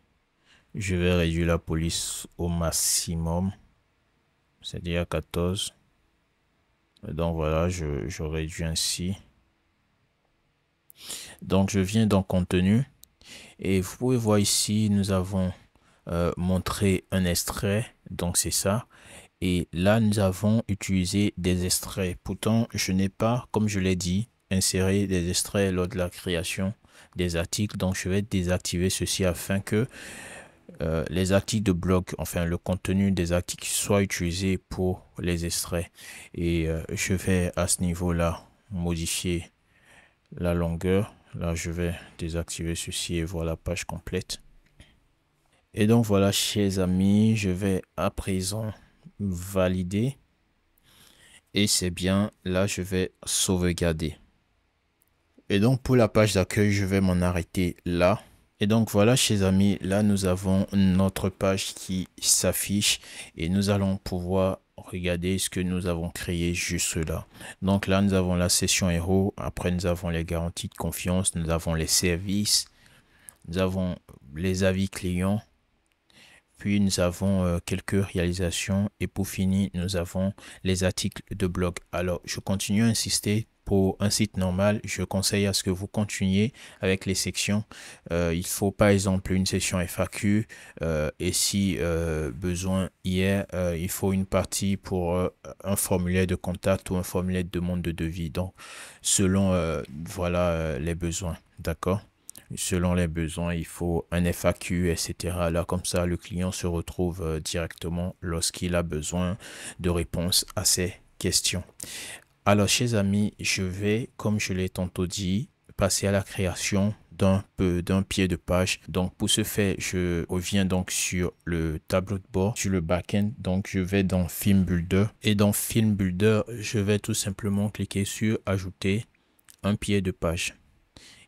je vais réduire la police au maximum, c'est-à-dire 14. Donc voilà, je, réduis ainsi. Donc je viens dans contenu et vous pouvez voir ici, nous avons euh, montré un extrait, donc c'est ça. Et là, nous avons utilisé des extraits. Pourtant, je n'ai pas, comme je l'ai dit, inséré des extraits lors de la création des articles. Donc je vais désactiver ceci afin que euh, les articles de blog, enfin le contenu des articles soit utilisé pour les extraits. Et euh, je vais à ce niveau-là modifier la longueur. Là, je vais désactiver ceci et voir la page complète. Et donc voilà, chers amis, je vais à présent valider. Et c'est bien, là, je vais sauvegarder. Et donc pour la page d'accueil, je vais m'en arrêter là. Et donc voilà, chers amis, là nous avons notre page qui s'affiche et nous allons pouvoir regarder ce que nous avons créé juste là. Donc là, nous avons la session héros. Après, nous avons les garanties de confiance. Nous avons les services. Nous avons les avis clients. Puis nous avons euh, quelques réalisations. Et pour finir, nous avons les articles de blog. Alors, je continue à insister un site normal, je conseille à ce que vous continuiez avec les sections. Euh, il faut par exemple une session FAQ euh, et si euh, besoin hier, il faut une partie pour un formulaire de contact ou un formulaire de demande de devis. Donc selon voilà les besoins, d'accord selon les besoins, il faut un FAQ, etc. Là, comme ça, le client se retrouve directement lorsqu'il a besoin de réponses à ses questions. Alors, chers amis, je vais, comme je l'ai tantôt dit, passer à la création d'un peu d'un pied de page donc pour ce faire je reviens donc sur le tableau de bord sur le end donc je vais dans film builder et dans film builder je vais tout simplement cliquer sur ajouter un pied de page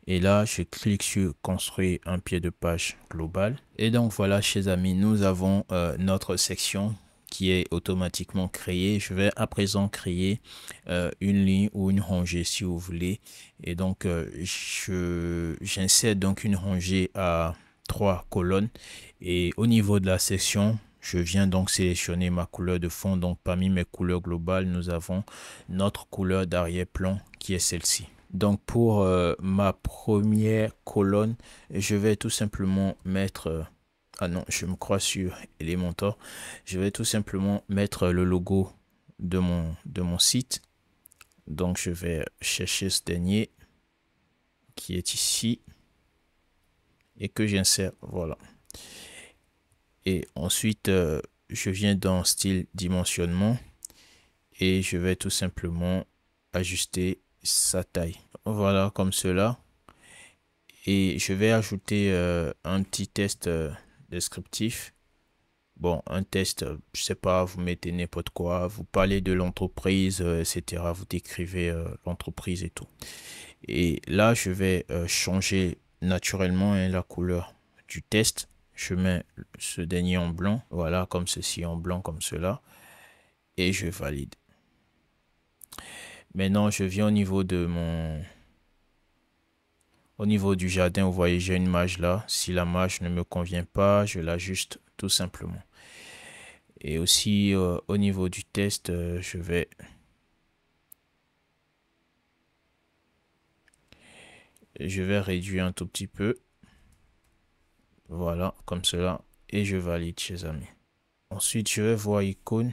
et là je clique sur construire un pied de page global et donc voilà chers amis nous avons euh, notre section est automatiquement créé Je vais à présent créer euh, une ligne ou une rangée si vous voulez. Et donc, euh, je j'insère donc une rangée à trois colonnes. Et au niveau de la section, je viens donc sélectionner ma couleur de fond. Donc parmi mes couleurs globales, nous avons notre couleur d'arrière-plan qui est celle-ci. Donc pour euh, ma première colonne, je vais tout simplement mettre ah non je me crois sur Elementor je vais tout simplement mettre le logo de mon de mon site donc je vais chercher ce dernier qui est ici et que j'insère voilà et ensuite euh, je viens dans style dimensionnement et je vais tout simplement ajuster sa taille voilà comme cela et je vais ajouter euh, un petit test euh, descriptif. Bon, un test, euh, je sais pas, vous mettez n'importe quoi, vous parlez de l'entreprise, euh, etc. Vous décrivez euh, l'entreprise et tout. Et là, je vais changer naturellement hein, la couleur du test. Je mets ce dernier en blanc, voilà, comme ceci en blanc, comme cela. Et je valide. Maintenant, je viens au niveau de mon au niveau du jardin, vous voyez, j'ai une marge là. Si la marge ne me convient pas, je l'ajuste tout simplement. Et aussi, euh, au niveau du test, euh, je vais... Je vais réduire un tout petit peu. Voilà, comme cela. Et je valide, chez amis. Ensuite, je vais voir icône.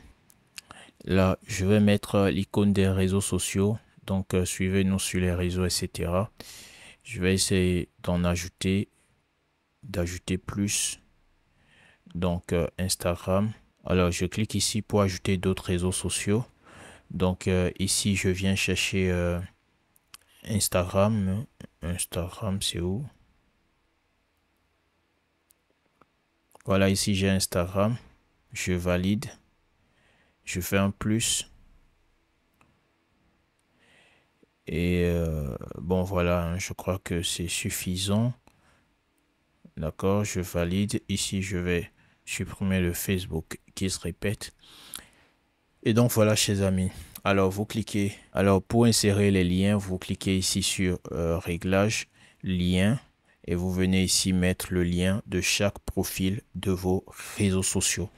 Là, je vais mettre euh, l'icône des réseaux sociaux. Donc, suivez-nous sur les réseaux, etc je vais essayer d'en ajouter d'ajouter plus donc euh, Instagram alors je clique ici pour ajouter d'autres réseaux sociaux donc euh, ici je viens chercher euh, Instagram Instagram c'est où voilà ici j'ai Instagram je valide je fais un plus Et euh, bon, voilà, hein, je crois que c'est suffisant. D'accord, je valide. Ici, je vais supprimer le Facebook qui se répète. Et donc, voilà, chez amis. Alors, vous cliquez. Alors, pour insérer les liens, vous cliquez ici sur euh, Réglages, Liens. Et vous venez ici mettre le lien de chaque profil de vos réseaux sociaux.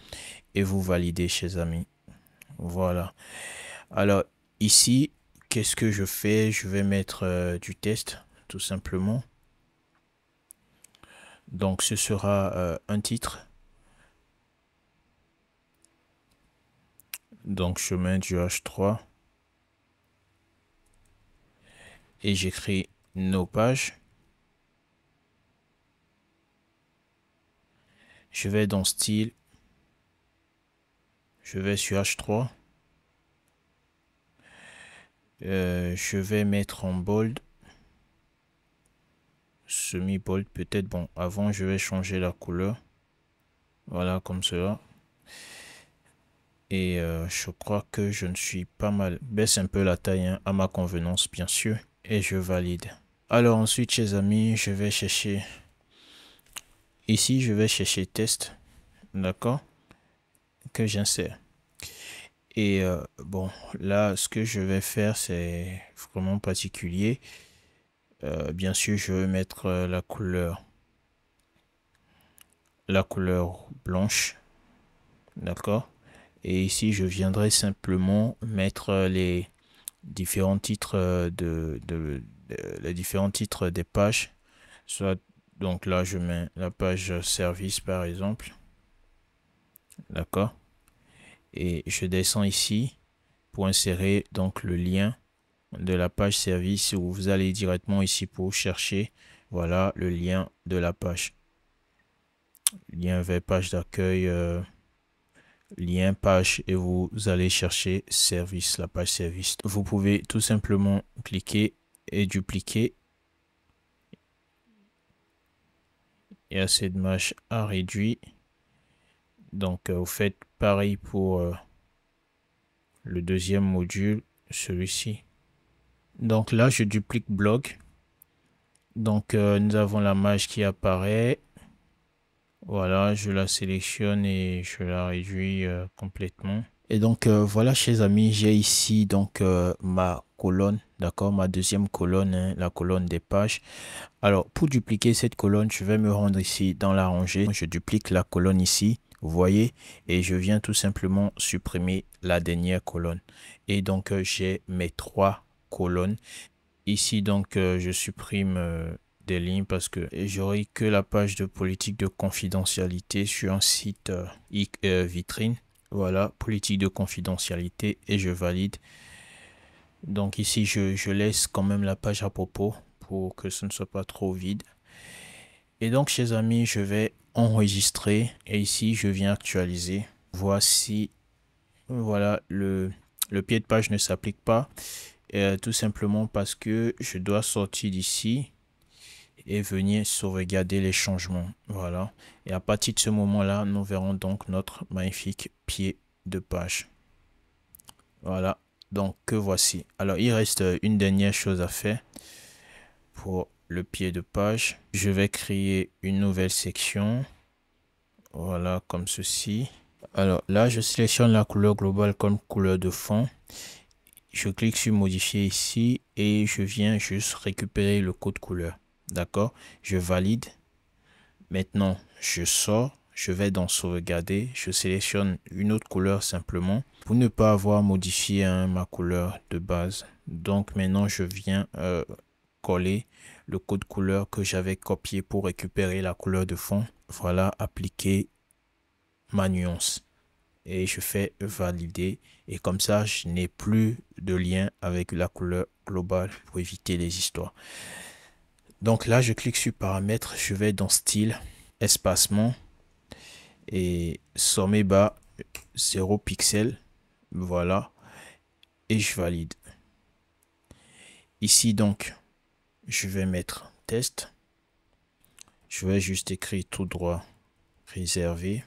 Et vous validez, chers amis. Voilà. Alors, ici, qu'est-ce que je fais Je vais mettre euh, du test, tout simplement. Donc ce sera euh, un titre. Donc chemin du H3. Et j'écris nos pages. Je vais dans style. Je vais sur H3. Euh, je vais mettre en bold. Semi-bold peut-être. Bon, avant je vais changer la couleur. Voilà, comme cela. Et euh, je crois que je ne suis pas mal. Baisse un peu la taille hein, à ma convenance, bien sûr. Et je valide. Alors ensuite, chers amis, je vais chercher. Ici, je vais chercher test. D'accord Que j'insère. Et euh, bon, là, ce que je vais faire, c'est vraiment particulier. Euh, bien sûr, je vais mettre euh, la couleur. La couleur blanche. D'accord Et ici, je viendrai simplement mettre les différents titres de les différents titres des pages. Soit, donc là, je mets la page service, par exemple. D'accord et je descends ici pour insérer donc le lien de la page service où vous allez directement ici pour chercher voilà le lien de la page lien vers page d'accueil euh, lien page et vous allez chercher service la page service vous pouvez tout simplement cliquer et dupliquer et assez de match à réduit donc vous euh, faites pareil pour euh, le deuxième module, celui-ci. Donc là, je duplique blog. Donc euh, nous avons la mage qui apparaît. Voilà, je la sélectionne et je la réduis euh, complètement. Et donc voilà, chers amis, j'ai ici donc ma colonne, d'accord, ma deuxième colonne, hein, la colonne des pages. Alors pour dupliquer cette colonne, je vais me rendre ici dans la rangée. Je duplique la colonne ici vous voyez et je viens tout simplement supprimer la dernière colonne et donc euh, j'ai mes trois colonnes ici donc euh, je supprime euh, des lignes parce que j'aurai que la page de politique de confidentialité sur un site vitrine voilà politique de confidentialité et je valide donc ici je, je laisse quand même la page à propos pour que ce ne soit pas trop vide et donc, chers amis, je vais enregistré et ici je viens actualiser voici voilà le, le pied de page ne s'applique pas euh, tout simplement parce que je dois sortir d'ici et venir sauvegarder les changements voilà et à partir de ce moment là nous verrons donc notre magnifique pied de page voilà donc que voici alors il reste une dernière chose à faire pour le pied de page. Je vais créer une nouvelle section. Voilà, comme ceci. Alors là, je sélectionne la couleur globale comme couleur de fond. Je clique sur modifier ici et je viens juste récupérer le code couleur. D'accord Je valide. Maintenant, je sors. Je vais dans sauvegarder. Je sélectionne une autre couleur simplement pour ne pas avoir modifié hein, ma couleur de base. Donc maintenant, je viens euh, coller le code couleur que j'avais copié pour récupérer la couleur de fond. Voilà, appliquer ma nuance. Et je fais valider. Et comme ça, je n'ai plus de lien avec la couleur globale pour éviter les histoires. Donc là, je clique sur paramètres. Je vais dans style, espacement et sommet bas 0 pixels. Voilà. Et je valide. Ici donc, je vais mettre test. Je vais juste écrire tout droit réservé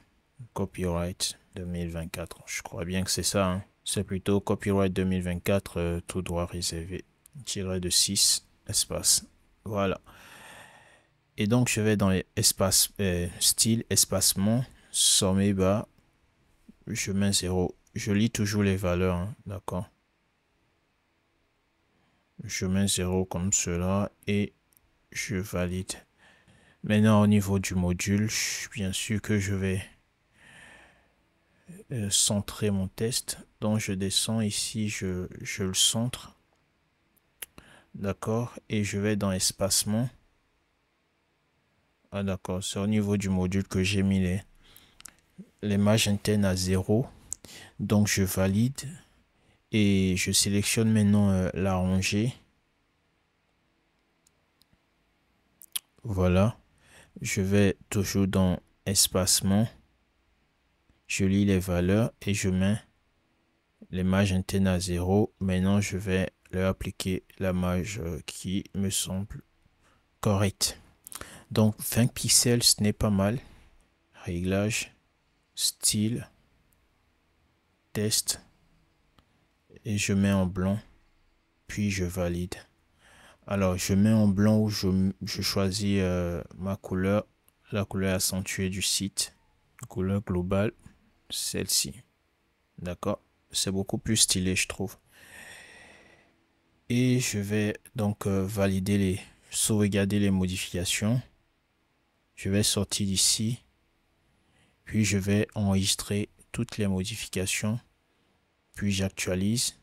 copyright 2024. Je crois bien que c'est ça. Hein. C'est plutôt copyright 2024 euh, tout droit réservé tiré de 6 espace. Voilà. Et donc je vais dans les espaces euh, style espacement sommet bas. Je mets 0. Je lis toujours les valeurs. Hein, d'accord je mets 0 comme cela et je valide. Maintenant, au niveau du module, bien sûr que je vais euh, centrer mon test. Donc, je descends ici, je, le centre. D'accord Et je vais dans espacement. Ah, d'accord. C'est au niveau du module que j'ai mis les, les marges internes à 0. Donc, je valide je sélectionne maintenant euh, la rangée. Voilà. Je vais toujours dans espacement. Je lis les valeurs et je mets les marges internes à 0. Maintenant, je vais leur appliquer la marge euh, qui me semble correcte. Donc 20 pixels, ce n'est pas mal. Réglage, style, test et je mets en blanc, puis je valide. Alors, je mets en blanc je, choisis euh, ma couleur, la couleur accentuée du site, couleur globale, celle-ci. D'accord C'est beaucoup plus stylé, je trouve. Et je vais donc euh, valider les, sauvegarder les modifications. Je vais sortir d'ici, puis je vais enregistrer toutes les modifications puis j'actualise.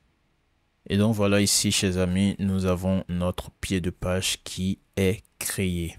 Et donc voilà ici, chers amis, nous avons notre pied de page qui est créé.